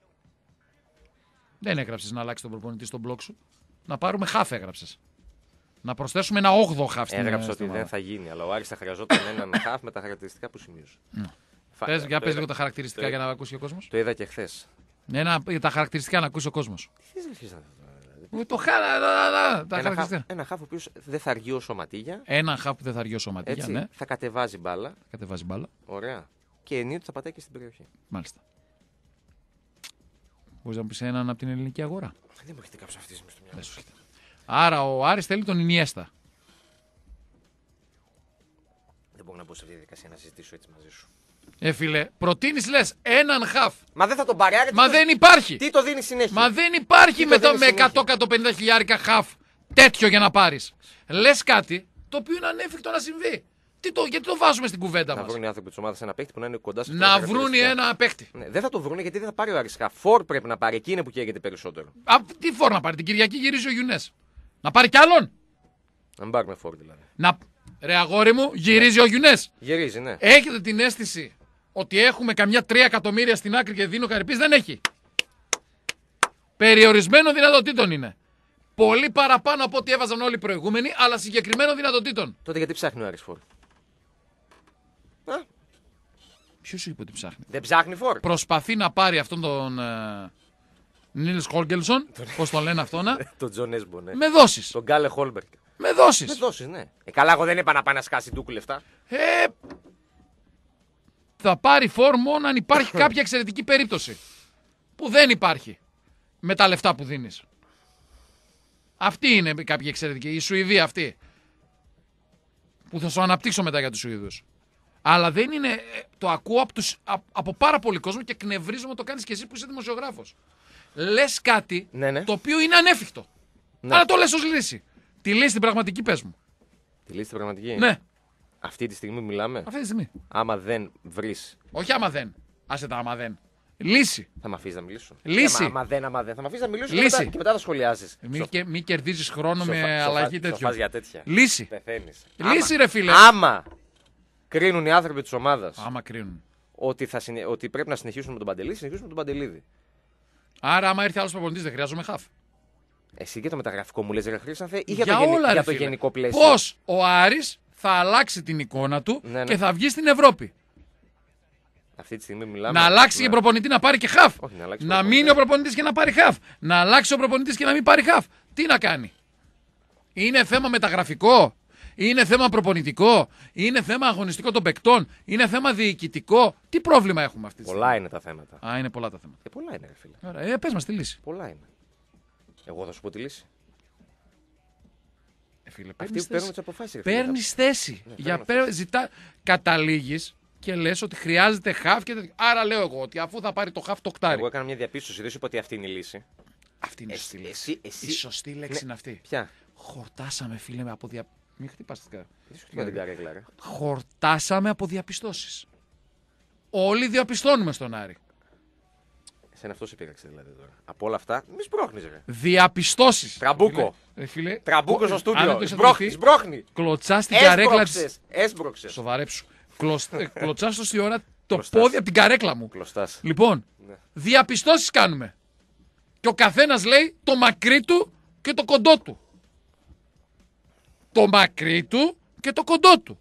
Δεν έγραψες να αλλάξεις τον προπονητή στον μπλοκ σου. Να πάρουμε χάφ έγραψες. Να προσθέσουμε ένα 8ο χάφ στην Έγραψα ε, ότι δεν θα γίνει, αλλά ο Άρης θα χρειαζόταν έναν χάφ με τα χαρακτηριστικά που σημείωσε. Ναι. Πες, για πες λίγο τα χαρακτηριστικά για να ακούσει ο κόσμος. Το είδα και χθες. Ναι, τα χαρακτηριστικά να ακούσει ο κόσμος. Τι θες το χαλα. Ένα χάφ ο οποίος δεν θα αργεί ο σωματίγια. Ένα χάφ που δεν θα αργεί ο σωματίγια. ναι. Θα κατεβάζει μπάλα. κατεβάζει μπάλα. Ωραία. Και ενίοτε θα πατάει και στην περιοχή. Μάλιστα. Μπορείς να μου πεις έναν από την ελληνική αγορά. Δεν μου έχετε κάποιο αυτή τη στιγμή στο μυαλό. Άρα ο Άρης θέλει τον Ινιέστα. Δεν μπορώ να μπω σε αυτή τη διαδικασία να συζητήσω έτσι μαζί σου. Ε, φίλε, προτείνεις λες έναν χαφ. Μα δεν θα τον πάρει, άρα, Μα δεν υπάρχει. Τι το δίνεις συνέχεια. Μα δεν υπάρχει με, το... με 100-150 χιλιάρικα χαφ τέτοιο για να πάρεις. Λες κάτι το οποίο είναι ανέφικτο να συμβεί. Τι το, γιατί το βάζουμε στην κουβέντα μα. Να βρουν οι άνθρωποι της ομάδας ένα παίχτη που να είναι κοντά σε Να βρουν ένα παίχτη. Ναι, δεν θα το βρουν γιατί δεν θα πάρει ο Αρισχά. Φορ πρέπει να πάρει. Εκεί είναι που καίγεται περισσότερο. Α, τι φορ να πάρει. Την Κυριακή γυρίζει ο Γιουνές. Να πάρει κι άλλον. Να μην πάρουμε φόρ δηλαδή. Να... Ρε αγόρι μου, γυρίζει ναι. ο Γιουνές. Γυρίζει, ναι. Έχετε την αίσθηση ότι έχουμε καμιά 3 εκατομμύρια στην άκρη και δίνω καρυπή δεν έχει. Περιορισμένο δυνατοτήτων είναι. Πολύ παραπάνω από ό,τι έβαζαν όλοι οι προηγούμενοι, αλλά συγκεκριμένο δυνατοτήτων. Τότε γιατί ψάχνει ο Άρης Φόρ. Ποιο σου είπε ότι ψάχνει. Δεν ψάχνει Φόρ. Προσπαθεί να πάρει αυτόν τον. Ε, Νίλ Χόλγκελσον, πώς τον λένε αυτό να. τον Τζον Έσμπο, ναι. Με δώσει. Τον Γκάλε Χόλμπερκ. Με δώσει. Με δώσει, ναι. Ε, δεν είπα να πάει να λεφτά. Ε, θα πάρει φόρ μόνο αν υπάρχει κάποια εξαιρετική περίπτωση. Που δεν υπάρχει με τα λεφτά που δίνεις. Αυτή είναι κάποια εξαιρετική. Η Σουηδία αυτή. Που θα σου αναπτύξω μετά για τους Σουηδούς. Αλλά δεν είναι. Ε, το ακούω από, τους, από πάρα πολύ κόσμο και κνευρίζομαι το κάνεις και εσύ που είσαι δημοσιογράφος. Λες κάτι ναι, ναι. το οποίο είναι ανέφικτο. Ναι. Αλλά το λες ως λύση. Τη λύση στην πραγματική πες μου. Τη λύση πραγματική. Ναι. Αυτή τη στιγμή μιλάμε. Αυτή τη στιγμή. Άμα δεν βρεις. Όχι άμα δεν. Άσε τα άμα δεν. Λύση. Θα με αφήσεις να μιλήσω. Ε, λύση. Ε, άμα, δεν, άμα δεν. Θα με αφήσεις να μιλήσω Λύση. Και, μετά, θα σχολιάζει. Ε, Μην, Σοφ... μη κερδίζεις χρόνο Σοφα... με αλλαγή τέτοιο. για τέτοια. Λύση. Πεθαίνεις. Λύση, ρε φίλε. Άμα κρίνουν οι άνθρωποι της ομάδας. Άμα κρίνουν. Ότι, θα συνε... ότι πρέπει να συνεχίσουμε με τον Παντελή, συνεχίσουμε με τον Παντελήδη. Άρα, άμα έρθει άλλος προπονητής, δεν χρειάζομαι χαφ. Εσύ και το μεταγραφικό μου λες, ρε Χρήσανθε, ή για, για, το, όλα, γεν... για το γενικό πλαίσιο. Πώς ο Άρης θα αλλάξει την εικόνα του ναι, ναι. και θα βγει στην Ευρώπη. Αυτή τη στιγμή μιλάμε. Να αλλάξει και προπονητή να πάρει και χαφ. Όχι, να, να μείνει ο προπονητής και να πάρει χαφ. Να αλλάξει ο προπονητής και να μην πάρει χαφ. Τι να κάνει. Είναι θέμα μεταγραφικό. Είναι θέμα προπονητικό. Είναι θέμα αγωνιστικό των παικτών. Είναι θέμα διοικητικό. Τι πρόβλημα έχουμε αυτή τη στιγμή. Πολλά είναι τα θέματα. Α, είναι πολλά τα θέματα. Ε, πολλά είναι, φίλε. ε, πες μας τη λύση. Πολλά είναι. Εγώ θα σου πω τη λύση. Ε, φίλε, αυτοί που παίρνουν τις αποφάσεις. Παίρνεις ναι, θέση. Ναι, για ζητά, καταλήγεις και λες ότι χρειάζεται χαφ και τέτοιο. Άρα λέω εγώ ότι αφού θα πάρει το χαφ το κτάρι. Εγώ έκανα μια διαπίστωση, δεν σου είπα ότι αυτή είναι η λύση. Αυτή είναι η σωστή λέξη. Εσύ, Η σωστή λέξη ναι, είναι αυτή. Ποια. Χορτάσαμε, φίλε, από δια... Μην χτυπάς την Χορτάσαμε από διαπιστώσεις. Όλοι διαπιστώνουμε στον Άρη σε αυτό σε πήγαξε δηλαδή τώρα. Από όλα αυτά, μη σπρώχνεις, ρε. Διαπιστώσεις. Τραμπούκο. Τραμπούκο στο στούντιο. Σπρώχνει. Σπρώχνει. Κλωτσάς την καρέκλα της. Έσπρωξες. Σοβαρέψου. Κλωτσά τόση ώρα το πόδι από την καρέκλα μου. Κλωστάς. Λοιπόν, ναι. διαπιστώσεις κάνουμε. Και ο καθένας λέει το μακρύ του και το κοντό του. Το μακρύ του και το κοντό του.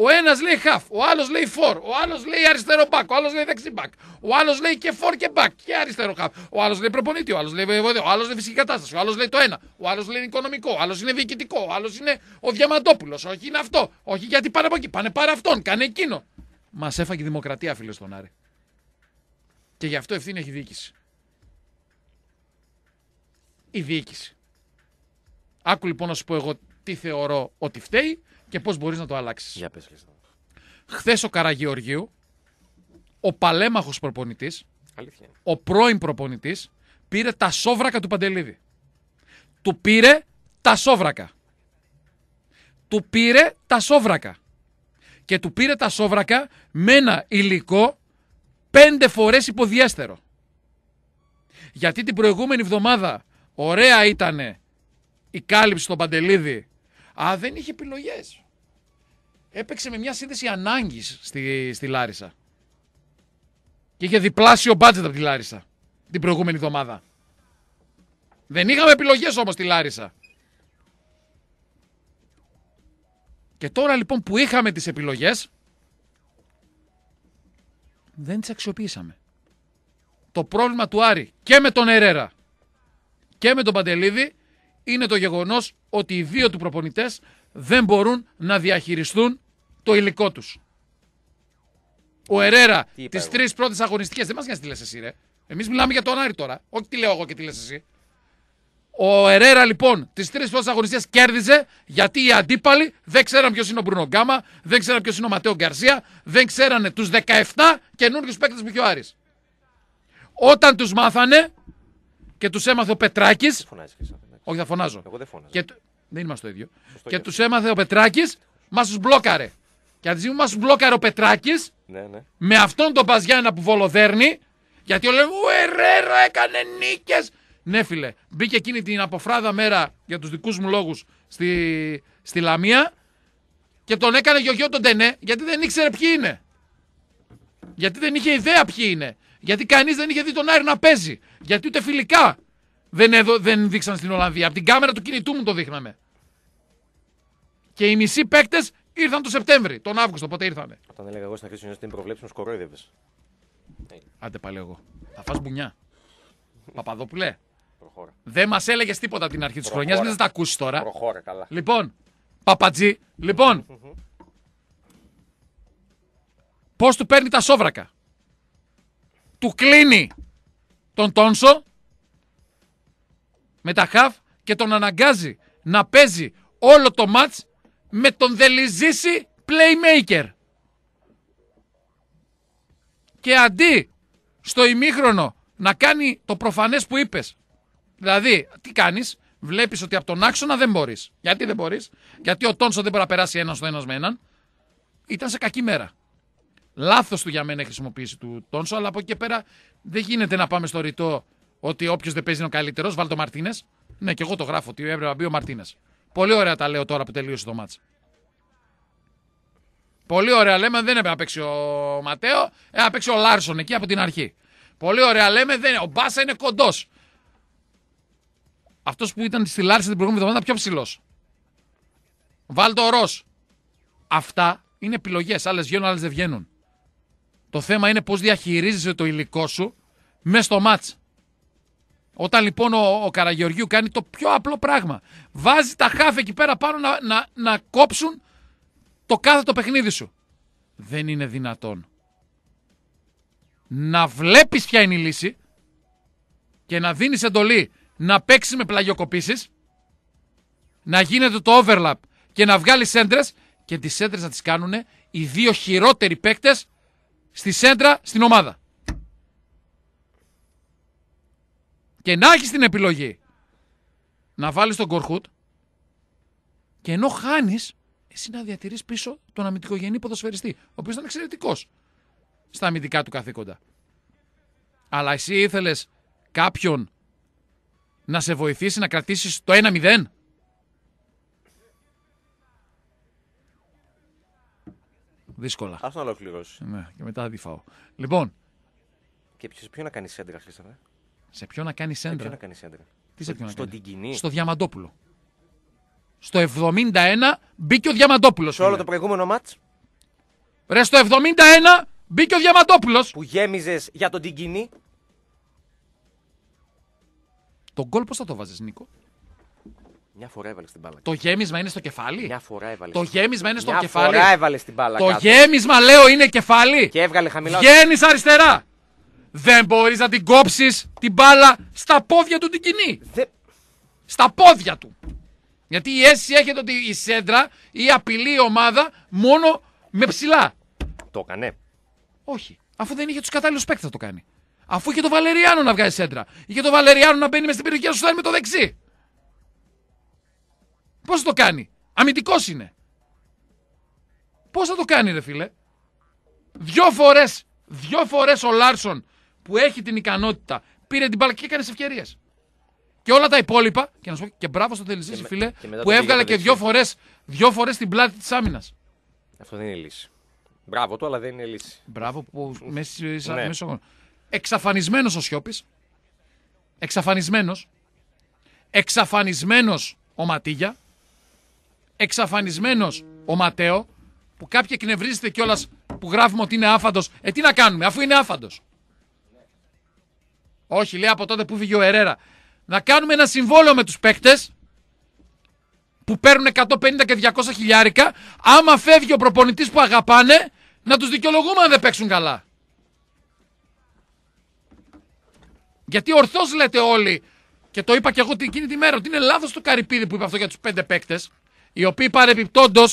Ο ένας λέει half, ο άλλος λέει φορ, ο άλλος λέει αριστερό back, ο άλλος λέει δεξί δεξι-back, ο άλλος λέει και four και back, και αριστερό half. Ο άλλος λέει προπονητή, ο άλλος λέει βοηθό, ο άλλος λέει φυσική κατάσταση, ο άλλος λέει το ένα, ο άλλος λέει οικονομικό, ο άλλος είναι διοικητικό, ο άλλος είναι ο Διαμαντόπουλος, όχι είναι αυτό, όχι γιατί πάνε από εκεί, πάνε πάρα αυτόν, κάνε εκείνο. Μας έφαγε η δημοκρατία, φίλο τον Άρη. Και γι' αυτό ευθύνη έχει η διοίκηση. Η διοίκηση. Άκου λοιπόν να σου πω εγώ τι θεωρώ ότι φταίει και πώς μπορείς να το αλλάξεις. Για Χθες ο Καραγεωργίου, ο παλέμαχος προπονητής, ο πρώην προπονητής, πήρε τα σόβρακα του Παντελίδη. Του πήρε τα σόβρακα. Του πήρε τα σόβρακα. Και του πήρε τα σόβρακα με ένα υλικό πέντε φορές υποδιέστερο. Γιατί την προηγούμενη εβδομάδα ωραία ήταν η κάλυψη στον Παντελίδη Α, δεν είχε επιλογές. Έπαιξε με μια σύνδεση ανάγκης στη, στη Λάρισα. Και είχε διπλάσιο μπάτζετ από τη Λάρισα την προηγούμενη εβδομάδα. Δεν είχαμε επιλογές όμως στη Λάρισα. Και τώρα λοιπόν που είχαμε τις επιλογές, δεν τις αξιοποιήσαμε. Το πρόβλημα του Άρη και με τον Ερέρα και με τον Παντελίδη είναι το γεγονός ότι οι δύο του προπονητές δεν μπορούν να διαχειριστούν το υλικό τους. Ο Ερέρα τι τρεις πρώτες αγωνιστικές. Δεν μας νοιάζει τι λες εσύ, ρε. Εμείς μιλάμε για τον Άρη τώρα. Όχι τι λέω εγώ και τι λες εσύ. Ο Ερέρα λοιπόν τις τρεις πρώτες αγωνιστικές κέρδιζε γιατί οι αντίπαλοι δεν ξέραν ποιος είναι ο Μπρουνο Γκάμα, δεν ξέραν ποιος είναι ο Ματέο Γκαρσία, δεν ξέρανε τους 17 καινούριους παίκτες που είχε Όταν τους μάθανε και τους έμαθε ο Πετράκης, όχι, θα φωνάζω. Εγώ δεν φωνάζω. Και... Δεν είμαστε το ίδιο. Σωστό και τους έμαθε ο Πετράκης, μα τους μπλόκαρε. Και αντί μας τους μπλόκαρε ο Πετράκης, ναι, ναι. με αυτόν τον Παζιάννα που βολοδέρνει, γιατί ο λέγω έκανε νίκες. Ναι, φίλε, μπήκε εκείνη την αποφράδα μέρα για τους δικούς μου λόγους στη, στη Λαμία και τον έκανε γιογιό τον Τενέ, γιατί δεν ήξερε ποιοι είναι. Γιατί δεν είχε ιδέα ποιοι είναι. Γιατί κανείς δεν είχε δει τον Άρη να παίζει. Γιατί ούτε φιλικά. Δεν, έδω, δεν δείξαν στην Ολλανδία. Από την κάμερα του κινητού μου το δείχναμε. Και οι μισοί παίκτες ήρθαν το Σεπτέμβρη, τον Αύγουστο, πότε ήρθανε. Όταν έλεγα εγώ στην αρχή τη την προβλέψη μου, σκορόιδευες. Ε, άντε πάλι εγώ. Θα φας μπουνιά. Παπαδόπουλε. Δεν μας έλεγες τίποτα την αρχή της χρονιάς, μην δεν τα ακούσεις τώρα. Προχώρα, καλά. Λοιπόν, παπατζή, λοιπόν. Πώς του παίρνει τα σόβρακα. Του κλείνει τον Τόνσο με τα χαφ και τον αναγκάζει να παίζει όλο το μάτς με τον δελιζήσει playmaker. Και αντί στο ημίχρονο να κάνει το προφανές που είπες. Δηλαδή, τι κάνεις, βλέπεις ότι από τον άξονα δεν μπορείς. Γιατί δεν μπορείς, γιατί ο Τόνσο δεν μπορεί να περάσει ένας στο ένας με έναν. Ήταν σε κακή μέρα. Λάθος του για μένα η χρησιμοποίηση του Τόνσο, αλλά από εκεί και πέρα δεν γίνεται να πάμε στο ρητό ότι όποιος δεν παίζει είναι ο καλύτερος, Βάλτε ο Μαρτίνες. Ναι, και εγώ το γράφω ότι έπρεπε να μπει ο Μαρτίνες. Πολύ ωραία τα λέω τώρα που τελείωσε το μάτς. Πολύ ωραία λέμε, δεν έπρεπε να παίξει ο Ματέο, έπρεπε να παίξει ο Λάρσον εκεί από την αρχή. Πολύ ωραία λέμε, δεν... ο Μπάσα είναι κοντός. Αυτός που ήταν στη Λάρση την προηγούμενη εβδομάδα πιο ψηλός. Βάλτε ο Ρος. Αυτά είναι επιλογές. Άλλες βγαίνουν, άλλες δεν βγαίνουν. Το θέμα είναι πώς διαχειρίζεσαι το υλικό σου μέσα στο μάτσο. Όταν λοιπόν ο, ο Καραγεωργίου κάνει το πιο απλό πράγμα. Βάζει τα χάφη εκεί πέρα πάνω να, να, να κόψουν το κάθε το παιχνίδι σου. Δεν είναι δυνατόν. Να βλέπεις ποια είναι η λύση και να δίνεις εντολή να παίξεις με πλαγιοκοπήσεις, να γίνεται το overlap και να βγάλεις σέντρες και τις σέντρες να τις κάνουν οι δύο χειρότεροι παίκτες στη σέντρα στην ομάδα. Και να έχεις την επιλογή να βάλεις τον Κορχούτ και ενώ χάνεις, εσύ να διατηρείς πίσω τον αμυντικογενή ποδοσφαιριστή, ο οποίος ήταν εξαιρετικός στα αμυντικά του καθήκοντα. Αλλά εσύ ήθελες κάποιον να σε βοηθήσει να κρατήσεις το 1-0. Δύσκολα. Αυτό να ολοκληρώσεις. Ναι, και μετά διφάω. Λοιπόν. Και ποιος να κάνει 11, σε ποιο να κάνει σέντρα. Σε να Τι σε ποιο να κάνει. Στο Διαμαντόπουλο. Στο 71 μπήκε ο Διαμαντόπουλος. Σε όλο το προηγούμενο μάτ. Ρε στο 71 μπήκε ο Διαμαντόπουλος. Που γέμιζες για τον Τιγκινή. Το γκολ πώς θα το βάζεις, Νίκο. Μια φορά έβαλες την μπάλα. Το γέμισμα είναι στο κεφάλι. Μια φορά έβαλες. Το γέμισμα είναι στο κεφάλι. Μια φορά έβαλες την μπάλα. Το κάτω. γέμισμα, λέω, είναι κεφάλι. Και έβγαλε χαμηλά. Βγαίνεις αριστερά. Δεν μπορείς να την κόψεις, την μπάλα στα πόδια του την κοινή. Στα πόδια του. Γιατί η αίσθηση έχετε ότι η σέντρα ή απειλεί η ομάδα μόνο με ψηλά. Το έκανε. Όχι. Αφού δεν είχε τους κατάλληλους παίκτες θα το κάνει. Αφού είχε το Βαλεριάνο να βγάζει σέντρα. Είχε το Βαλεριάνο να μπαίνει μες στην περιοχή να σου με το δεξί. Πώς το κάνει. Αμυντικός είναι. Πώς θα το κάνει, ρε φίλε. Δυο φορές Δυο φορές ο Λάρσον που έχει την ικανότητα, πήρε την μπάλα και έκανε ευκαιρίες. Και όλα τα υπόλοιπα, και να σου πω και μπράβο στο Τελιζήση, φίλε, που έβγαλε και δύο φορές δύο φορές την πλάτη της άμυνας. Αυτό δεν είναι λύση. Μπράβο του, αλλά δεν είναι λύση. Μπράβο που μέσα ναι. Εξαφανισμένος ο Σιώπης. Εξαφανισμένος. Εξαφανισμένος ο Ματίγια. Εξαφανισμένος ο Ματέο. Που κάποιοι εκνευρίζεται κιόλας που γράφουμε ότι είναι άφαντος. Ε, τι να κάνουμε, αφού είναι άφαντος. Όχι, λέει από τότε που φύγει ο Ερέρα. Να κάνουμε ένα συμβόλαιο με τους παίκτες που παίρνουν 150 και 200 χιλιάρικα. Άμα φεύγει ο προπονητής που αγαπάνε, να τους δικαιολογούμε αν δεν παίξουν καλά. Γιατί ορθώς λέτε όλοι, και το είπα και εγώ εκείνη τη μέρα, ότι είναι λάθος το καρυπίδι που είπα αυτό για τους πέντε παίκτες, οι οποίοι παρεμπιπτόντως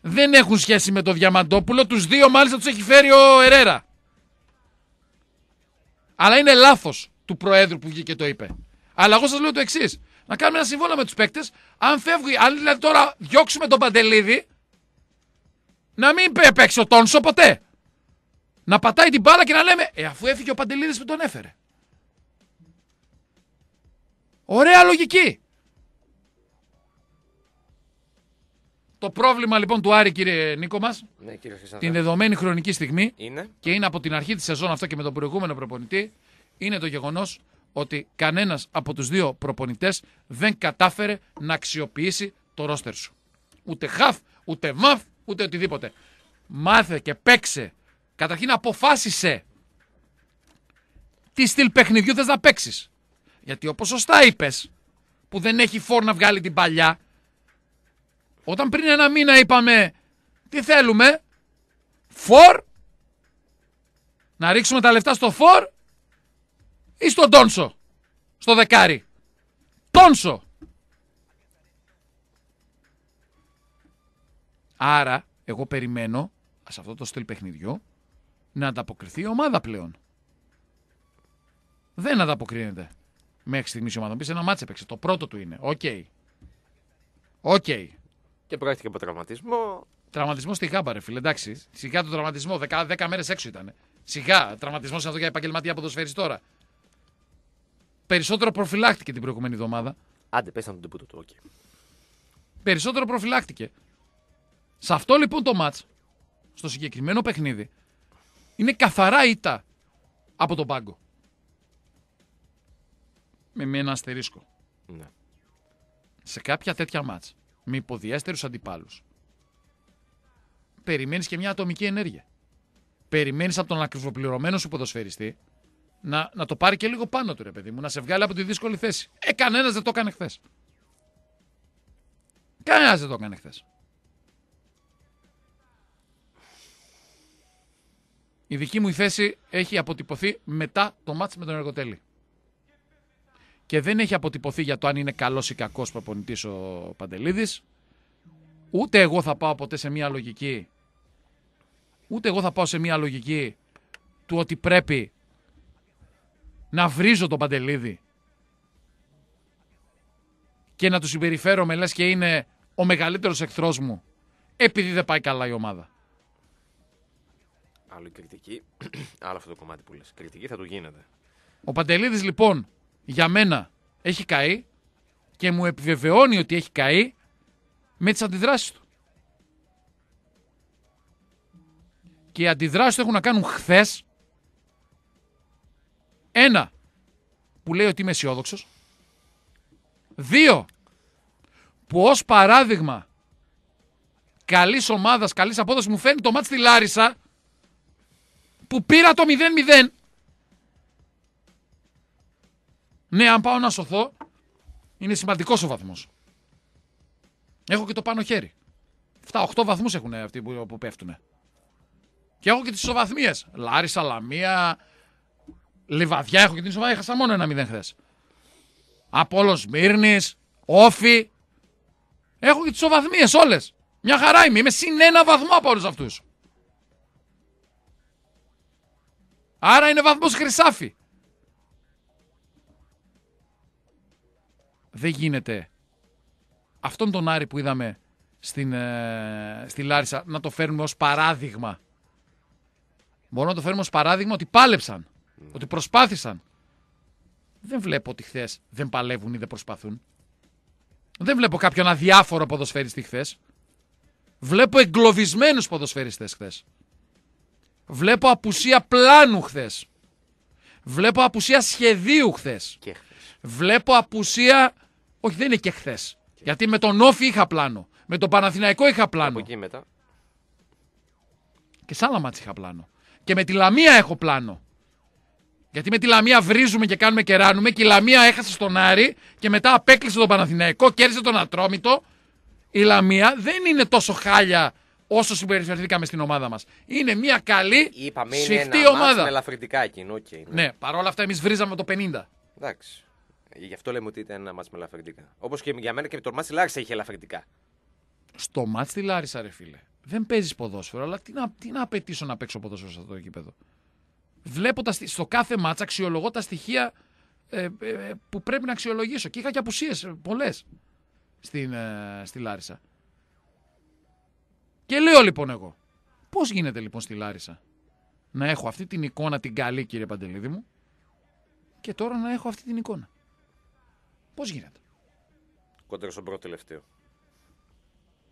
δεν έχουν σχέση με το Διαμαντόπουλο. Τους δύο μάλιστα τους έχει φέρει ο Ερέρα. Αλλά είναι λάθος του Προέδρου που βγήκε και το είπε. Αλλά εγώ σας λέω το εξής. Να κάνουμε ένα συμβόλαιο με τους παίκτες. Αν φεύγει, αν δηλαδή τώρα διώξουμε τον Παντελίδη, να μην παίξει ο Τόνσο ποτέ. Να πατάει την μπάλα και να λέμε Ε, αφού έφυγε ο Παντελίδη που τον έφερε. Ωραία λογική. Το πρόβλημα λοιπόν του Άρη, κύριε Νίκο μας, ναι, την δεδομένη χρονική στιγμή και είναι από την αρχή της σεζόν αυτό και με τον προηγούμενο προπονητή, είναι το γεγονός ότι κανένας από τους δύο προπονητές δεν κατάφερε να αξιοποιήσει το ρόστερ σου. Ούτε χαφ, ούτε μαφ, ούτε οτιδήποτε. Μάθε και παίξε. Καταρχήν αποφάσισε τι στυλ παιχνιδιού θες να παίξεις. Γιατί όπως σωστά είπες, που δεν έχει φόρ να βγάλει την παλιά, όταν πριν ένα μήνα είπαμε τι θέλουμε, φορ, να ρίξουμε τα λεφτά στο φορ ή στο τόνσο, στο δεκάρι. Τόνσο. Άρα, εγώ περιμένω σε αυτό το στυλ παιχνιδιού να ανταποκριθεί η ομάδα πλέον. Δεν ανταποκρίνεται. Μέχρι στιγμής η ομάδα. να ένα μάτσε παίξε. Το πρώτο του είναι. Οκ. Okay. Οκ. Okay και προέρχεται από τραυματισμό. Τραυματισμό στη γάμπα, ρε φίλε, εντάξει. Σιγά το τραυματισμό, 10, 10 μέρες έξω ήταν. Σιγά, τραυματισμός αυτό για επαγγελματία ποδοσφαίρι τώρα. Περισσότερο προφυλάχτηκε την προηγούμενη εβδομάδα. Άντε, να τον τεπούτο το okay. Περισσότερο προφυλάχτηκε. Σε αυτό λοιπόν το μάτ, στο συγκεκριμένο παιχνίδι, είναι καθαρά ήττα από τον πάγκο. Με, με ένα αστερίσκο. Ναι. Σε κάποια τέτοια μάτς με υποδιέστερους αντιπάλους, περιμένεις και μια ατομική ενέργεια. Περιμένεις από τον ακριβοπληρωμένο σου ποδοσφαιριστή να, να το πάρει και λίγο πάνω του, ρε παιδί μου, να σε βγάλει από τη δύσκολη θέση. Ε, κανένας δεν το έκανε χθες. Κανένας δεν το έκανε χθες. Η δική μου θέση έχει αποτυπωθεί μετά το μάτς με τον Εργοτέλη και δεν έχει αποτυπωθεί για το αν είναι καλός ή κακός προπονητής ο Παντελίδης. Ούτε εγώ θα πάω ποτέ σε μια λογική. Ούτε εγώ θα πάω σε μια λογική του ότι πρέπει να βρίζω τον Παντελίδη και να του συμπεριφέρομαι λες και είναι ο μεγαλύτερος εχθρός μου επειδή δεν πάει καλά η ομάδα. Άλλο η κριτική, άλλο αυτό το κομμάτι που λες. Κριτική θα του γίνεται. Ο Παντελίδης λοιπόν για μένα έχει καεί και μου επιβεβαιώνει ότι έχει καεί με τις αντιδράσεις του. Και οι αντιδράσεις του έχουν να κάνουν χθες ένα που λέει ότι είμαι αισιόδοξος. Δύο που ως παράδειγμα καλής ομάδας, καλής απόδοσης μου φαίνει το μάτς στη Λάρισα που πήρα το 0-0 Ναι, αν πάω να σωθώ, είναι σημαντικός ο βαθμός. Έχω και το πάνω χέρι. 7-8 βαθμού έχουν αυτοί που πέφτουν. Και έχω και τις ισοβαθμίες. Λάρισα, Λαμία, Λιβαδιά έχω και την ισοβαθμία. Έχασα μόνο ένα μηδέν χθες. Απόλο Μύρνη, Όφη. Έχω και τις ισοβαθμίες όλες. Μια χαρά είμαι. Είμαι συν ένα βαθμό από όλους αυτούς. Άρα είναι βαθμός χρυσάφι. δεν γίνεται αυτόν τον Άρη που είδαμε στην, ε, στη Λάρισα να το φέρνουμε ως παράδειγμα. Μπορώ να το φέρνουμε ως παράδειγμα ότι πάλεψαν, ότι προσπάθησαν. Δεν βλέπω ότι χθες δεν παλεύουν ή δεν προσπαθούν. Δεν βλέπω κάποιον αδιάφορο ποδοσφαιριστή χθες. Βλέπω εγκλωβισμένους ποδοσφαιριστές χθες. Βλέπω απουσία πλάνου χθες. Βλέπω απουσία σχεδίου χθες. Βλέπω απουσία όχι, δεν είναι και χθες. Γιατί με τον Όφη είχα πλάνο. Με τον Παναθηναϊκό είχα πλάνο. Από εκεί μετά. Και σ' άλλα είχα πλάνο. Και με τη Λαμία έχω πλάνο. Γιατί με τη Λαμία βρίζουμε και κάνουμε και ράνουμε και η Λαμία έχασε στον Άρη και μετά απέκλεισε τον Παναθηναϊκό, κέρδισε τον Ατρόμητο. Η Λαμία δεν είναι τόσο χάλια όσο συμπεριφερθήκαμε στην ομάδα μας. Είναι μια καλή, Είπαμε, ομάδα. Είναι ελαφρυντικά εκείνο. Okay, ναι. ναι, παρόλα αυτά εμείς βρίζαμε το 50. Εντάξει. Γι' αυτό λέμε ότι ήταν ένα μάτς με ελαφρυντικά. Όπως και για μένα και το τη Λάρισα είχε ελαφρυντικά. Στο μάτς τη Λάρισα, ρε φίλε. Δεν παίζεις ποδόσφαιρο, αλλά τι να, τι να απαιτήσω να παίξω ποδόσφαιρο σε αυτό το επίπεδο. Βλέπω τα, στο κάθε μάτσα, αξιολογώ τα στοιχεία ε, ε, ε, που πρέπει να αξιολογήσω. Και είχα και απουσίες πολλέ ε, στη Λάρισα. Και λέω λοιπόν εγώ, πώς γίνεται λοιπόν στη Λάρισα να έχω αυτή την εικόνα την καλή, κύριε Παντελίδη μου, και τώρα να έχω αυτή την εικόνα. Πώς γίνεται. Κόντρα στον πρώτο τελευταίο.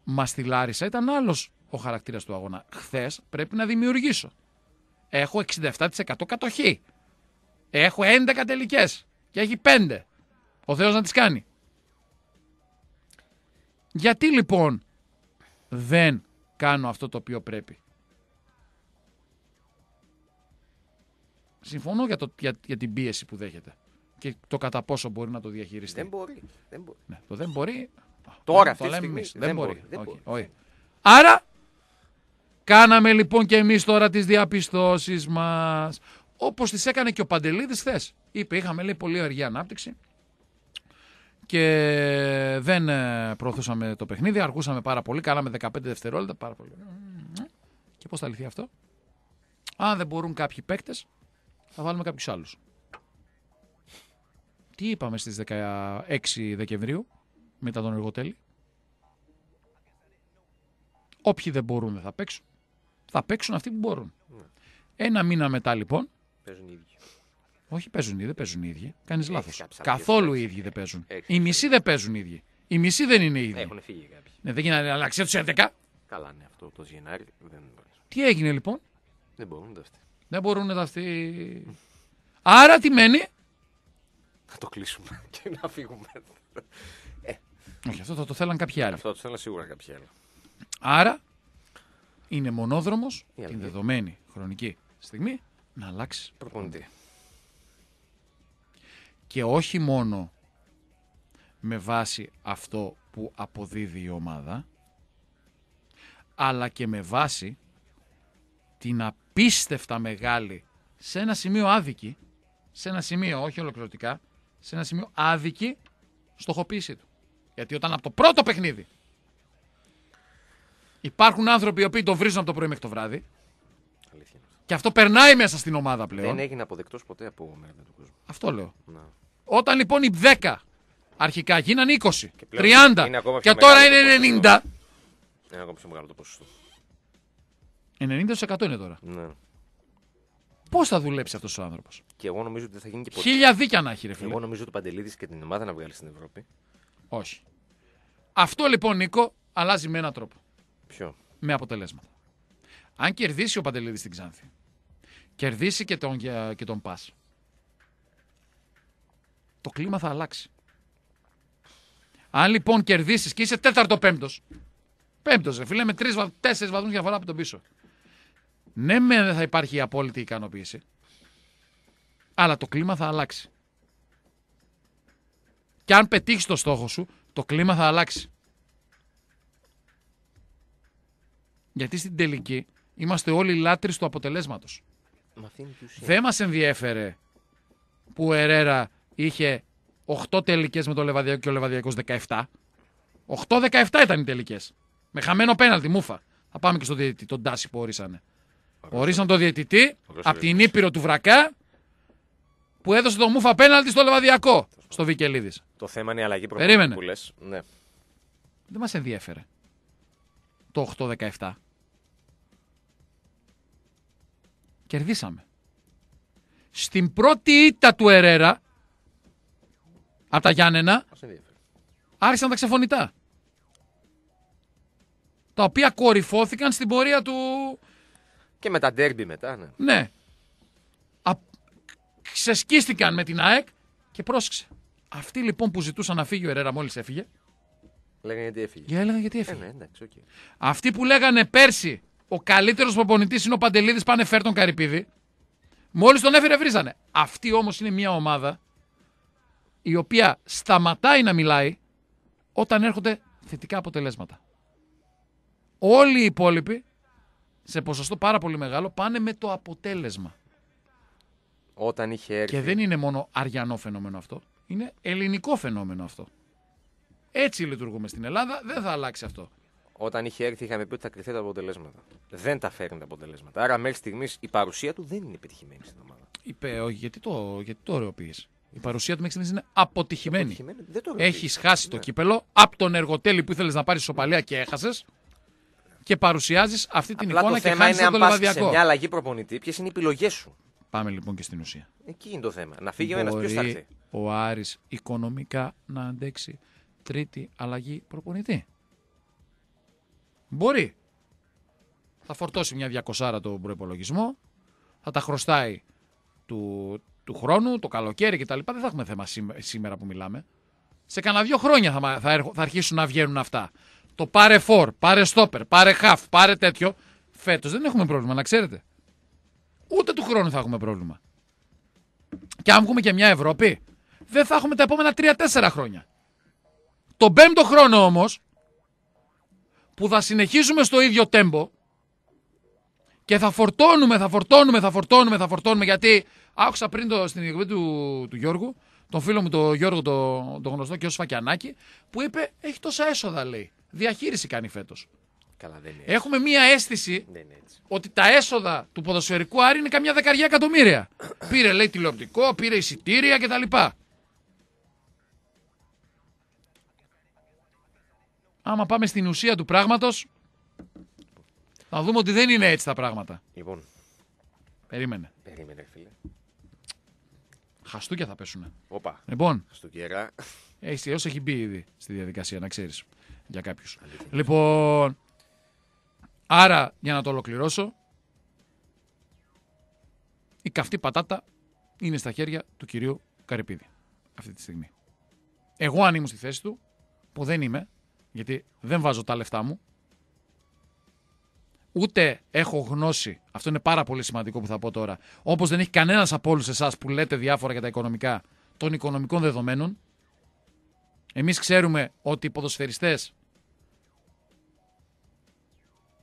Μα στη Λάρισα ήταν άλλος ο χαρακτήρας του αγώνα. Χθες πρέπει να δημιουργήσω. Έχω 67% κατοχή. Έχω 11 τελικές. Και έχει 5. Ο Θεός να τις κάνει. Γιατί λοιπόν δεν κάνω αυτό το οποίο πρέπει. Συμφωνώ για, το, για, για την πίεση που δέχεται και το κατά πόσο μπορεί να το διαχειριστεί. Δεν μπορεί. Δεν μπορεί. Ναι, το δεν μπορεί. Τώρα λέμε εμείς. Δεν, μπορεί. Άρα, κάναμε λοιπόν και εμείς τώρα τις διαπιστώσεις μας. Όπως τις έκανε και ο Παντελήδη χθες. Είπε, είχαμε λέει πολύ αργή ανάπτυξη και δεν ε, προωθούσαμε το παιχνίδι. Αργούσαμε πάρα πολύ. Κάναμε 15 δευτερόλεπτα. Πάρα πολύ. Ε, και πώς θα λυθεί αυτό. Αν δεν μπορούν κάποιοι παίκτες, θα βάλουμε κάποιους άλλους. Τι είπαμε στις 16 Δεκεμβρίου μετά τον εργοτέλη. Όποιοι δεν μπορούν δεν θα παίξουν. Θα παίξουν αυτοί που μπορούν. Ναι. Ένα μήνα μετά λοιπόν. Παίζουν οι ίδιοι. Όχι, παίζουν οι δεν παίζουν οι ίδιοι. Κάνεις λάθο. Καθόλου οι ίδιοι δεν παίζουν. Οι μισοί δεν παίζουν οι ίδιοι. Οι μισοί δεν είναι οι ίδιοι. Έχουν φύγει κάποιοι. Ναι, δεν γίνανε αλλαξία του 11. Καλά, ναι, αυτό το Γενάρη δεν Τι έγινε λοιπόν. Δεν μπορούν τα αυτοί. Δεν μπορούν τα αυτοί. Άρα τι μένει να το κλείσουμε και να φύγουμε. Ε. Όχι, αυτό θα το θέλαν κάποιοι άλλοι. Αυτό το θέλαν σίγουρα κάποιοι άλλοι. Άρα είναι μονόδρομος την δεδομένη χρονική στιγμή να αλλάξει προπονητή. Και όχι μόνο με βάση αυτό που αποδίδει η ομάδα, αλλά και με βάση την απίστευτα μεγάλη, σε ένα σημείο άδικη, σε ένα σημείο όχι ολοκληρωτικά, σε ένα σημείο άδικη στοχοποίησή του. Γιατί όταν από το πρώτο παιχνίδι υπάρχουν άνθρωποι οι οποίοι το βρίζουν από το πρωί μέχρι το βράδυ. Αλήθεια. Και αυτό περνάει μέσα στην ομάδα πλέον. Δεν έγινε αποδεκτός ποτέ από μένα του κόσμου. Αυτό λέω. Να. Όταν λοιπόν οι 10 αρχικά γίνανε 20, 30 και τώρα είναι 90. Είναι ακόμα πιο μεγάλο το ποσοστό. 90% είναι τώρα. Ναι. Πώς θα δουλέψει αυτός ο άνθρωπος. Και εγώ νομίζω ότι θα γίνει και ποτέ. Χίλια δίκια να έχει, ρε φίλε. Εγώ νομίζω ότι ο Παντελήδη και την ομάδα να βγάλει στην Ευρώπη. Όχι. Αυτό λοιπόν, Νίκο, αλλάζει με έναν τρόπο. Ποιο. Με αποτελέσματα. Αν κερδίσει ο Παντελήδη στην Ξάνθη, κερδίσει και τον, και τον Πας, το κλίμα θα αλλάξει. Αν λοιπόν κερδίσεις και είσαι τέταρτο πέμπτος, πέμπτος, ρε φίλε, με τρει-τέσσερι βαθμούς διαφορά από τον πίσω. Ναι, μεν δεν θα υπάρχει η απόλυτη ικανοποίηση. Αλλά το κλίμα θα αλλάξει. Και αν πετύχεις το στόχο σου, το κλίμα θα αλλάξει. Γιατί στην τελική είμαστε όλοι λάτρεις του αποτελέσματος. δεν μας ενδιέφερε που ο Ερέρα είχε 8 τελικές με το Λεβαδιακό και ο Λεβαδιακός 17. 8-17 ήταν οι τελικές. Με χαμένο πέναλτι, μούφα. Θα πάμε και στο διαιτητή, τον Τάση που ορίσανε. Ορίσαν τον διαιτητή από την Ήπειρο του Βρακά που έδωσε το μουφα πέναλτι στο Λεβαδιακό στο Βικελίδης. Το θέμα είναι η αλλαγή προπονητή που Ναι. Δεν μας ενδιαφέρε το 8-17. Κερδίσαμε. Στην πρώτη ήττα του Ερέρα από τα Γιάννενα άρχισαν τα ξεφωνητά. Τα οποία κορυφώθηκαν στην πορεία του και με τα ντέρμπι μετά, ναι. Ναι. Α... Ξεσκίστηκαν με την ΑΕΚ και πρόσεξε. Αυτοί λοιπόν που ζητούσαν να φύγει ο Ερέρα μόλις έφυγε. Λέγανε γιατί έφυγε. Για έλεγαν γιατί ε, έφυγε. Ναι, εντάξει, okay. Αυτοί που λέγανε πέρσι ο καλύτερος προπονητής είναι ο Παντελίδης, πάνε φέρ τον Καρυπίδη. Μόλις τον έφερε, βρίζανε. Αυτή όμως είναι μια ομάδα η οποία σταματάει να μιλάει όταν έρχονται θετικά αποτελέσματα. Όλοι οι υπόλοιποι σε ποσοστό πάρα πολύ μεγάλο πάνε με το αποτέλεσμα. Όταν είχε έρθει. Και δεν είναι μόνο αριανό φαινόμενο αυτό. Είναι ελληνικό φαινόμενο αυτό. Έτσι λειτουργούμε στην Ελλάδα. Δεν θα αλλάξει αυτό. Όταν είχε έρθει, είχαμε πει ότι θα κρυθεί τα αποτελέσματα. Δεν τα φέρνει τα αποτελέσματα. Άρα, μέχρι στιγμής η παρουσία του δεν είναι επιτυχημένη στην ομάδα. Είπε, όχι, γιατί το, γιατί το ωρεοποιείς. Η παρουσία του μέχρι στιγμής είναι αποτυχημένη. αποτυχημένη. Έχει χάσει το ναι. κύπελο από τον εργοτέλη που ήθελες να πάρεις σοπαλία και έχασες και παρουσιάζεις αυτή την εικόνα και χάνεις είναι το αν πας σε μια αλλαγή προπονητή, ποιες είναι οι επιλογές σου. Πάμε λοιπόν και στην ουσία. Εκεί είναι το θέμα. Να φύγει ο ένας, ποιος θα έρθει. Ο Άρης οικονομικά να αντέξει τρίτη αλλαγή προπονητή. Μπορεί. Θα φορτώσει μια διακοσάρα τον προπολογισμό, θα τα χρωστάει του, του χρόνου, το καλοκαίρι κτλ. Δεν θα έχουμε θέμα σήμερα που μιλάμε. Σε κανένα δύο χρόνια θα, θα, θα αρχίσουν να βγαίνουν αυτά το πάρε φορ, πάρε στόπερ, πάρε χαφ, πάρε τέτοιο. Φέτος δεν έχουμε πρόβλημα, να ξέρετε. Ούτε του χρόνου θα έχουμε πρόβλημα. Και αν βγούμε και μια Ευρώπη, δεν θα έχουμε τα επόμενα 3-4 χρόνια. Το πέμπτο χρόνο όμως, που θα συνεχίζουμε στο ίδιο τέμπο και θα φορτώνουμε, θα φορτώνουμε, θα φορτώνουμε, θα φορτώνουμε. Γιατί άκουσα πριν στην εκπομπή του, του Γιώργου, τον φίλο μου τον Γιώργο, τον, το γνωστό και ω Φακιανάκη, που είπε: Έχει τόσα έσοδα, λέει διαχείριση κάνει φέτος. Έχουμε μία αίσθηση ότι τα έσοδα του ποδοσφαιρικού Άρη είναι καμιά δεκαριά εκατομμύρια. πήρε λέει τηλεοπτικό, πήρε εισιτήρια κτλ. Άμα πάμε στην ουσία του πράγματος, θα δούμε ότι δεν είναι έτσι τα πράγματα. Λοιπόν. Περίμενε. Περίμενε, φίλε. Χαστούκια θα πέσουνε. Όπα. Λοιπόν. Χαστούκια. Έχει έχει μπει ήδη στη διαδικασία, να ξέρεις για κάποιους. Λοιπόν, άρα για να το ολοκληρώσω, η καυτή πατάτα είναι στα χέρια του κυρίου Καρυπίδη αυτή τη στιγμή. Εγώ αν στη θέση του, που δεν είμαι, γιατί δεν βάζω τα λεφτά μου, ούτε έχω γνώση, αυτό είναι πάρα πολύ σημαντικό που θα πω τώρα, όπως δεν έχει κανένας από όλους εσάς που λέτε διάφορα για τα οικονομικά, των οικονομικών δεδομένων, εμείς ξέρουμε ότι οι ποδοσφαιριστές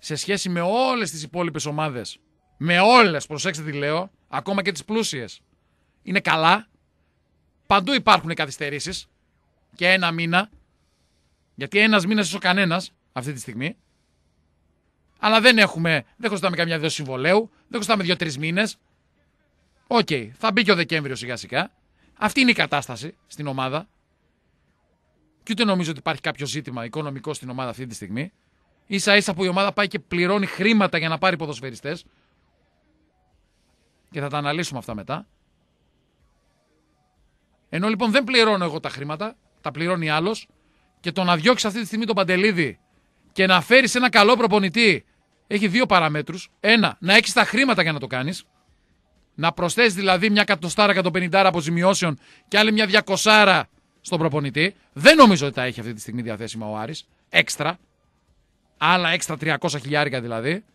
σε σχέση με όλες τις υπόλοιπες ομάδες, με όλες, προσέξτε τι λέω, ακόμα και τις πλούσιες, είναι καλά. Παντού υπάρχουν καθυστερήσεις και ένα μήνα, γιατί ένας μήνας ο κανένας αυτή τη στιγμή, αλλά δεν έχουμε, δεν χρωστάμε καμιά δύο συμβολέου, δεν χρωστάμε δύο-τρεις μήνες. Οκ, okay, θα μπει και ο Δεκέμβριος σιγά-σιγά. Αυτή είναι η κατάσταση στην ομάδα. Και ούτε νομίζω ότι υπάρχει κάποιο ζήτημα οικονομικό στην ομάδα αυτή τη στιγμή σα ίσα που η ομάδα πάει και πληρώνει χρήματα για να πάρει ποδοσφαιριστές. Και θα τα αναλύσουμε αυτά μετά. Ενώ λοιπόν δεν πληρώνω εγώ τα χρήματα, τα πληρώνει άλλος. Και το να διώξεις αυτή τη στιγμή τον Παντελίδη και να φέρεις ένα καλό προπονητή έχει δύο παραμέτρους. Ένα, να έχεις τα χρήματα για να το κάνεις. Να προσθέσεις δηλαδή μια κατοστάρα, 150 αποζημιώσεων και άλλη μια διακοσάρα στον προπονητή. Δεν νομίζω ότι τα έχει αυτή τη στιγμή διαθέσιμα ο Άρης. Έξτρα. Άλλα έξτρα 300 χιλιάρικα δηλαδή.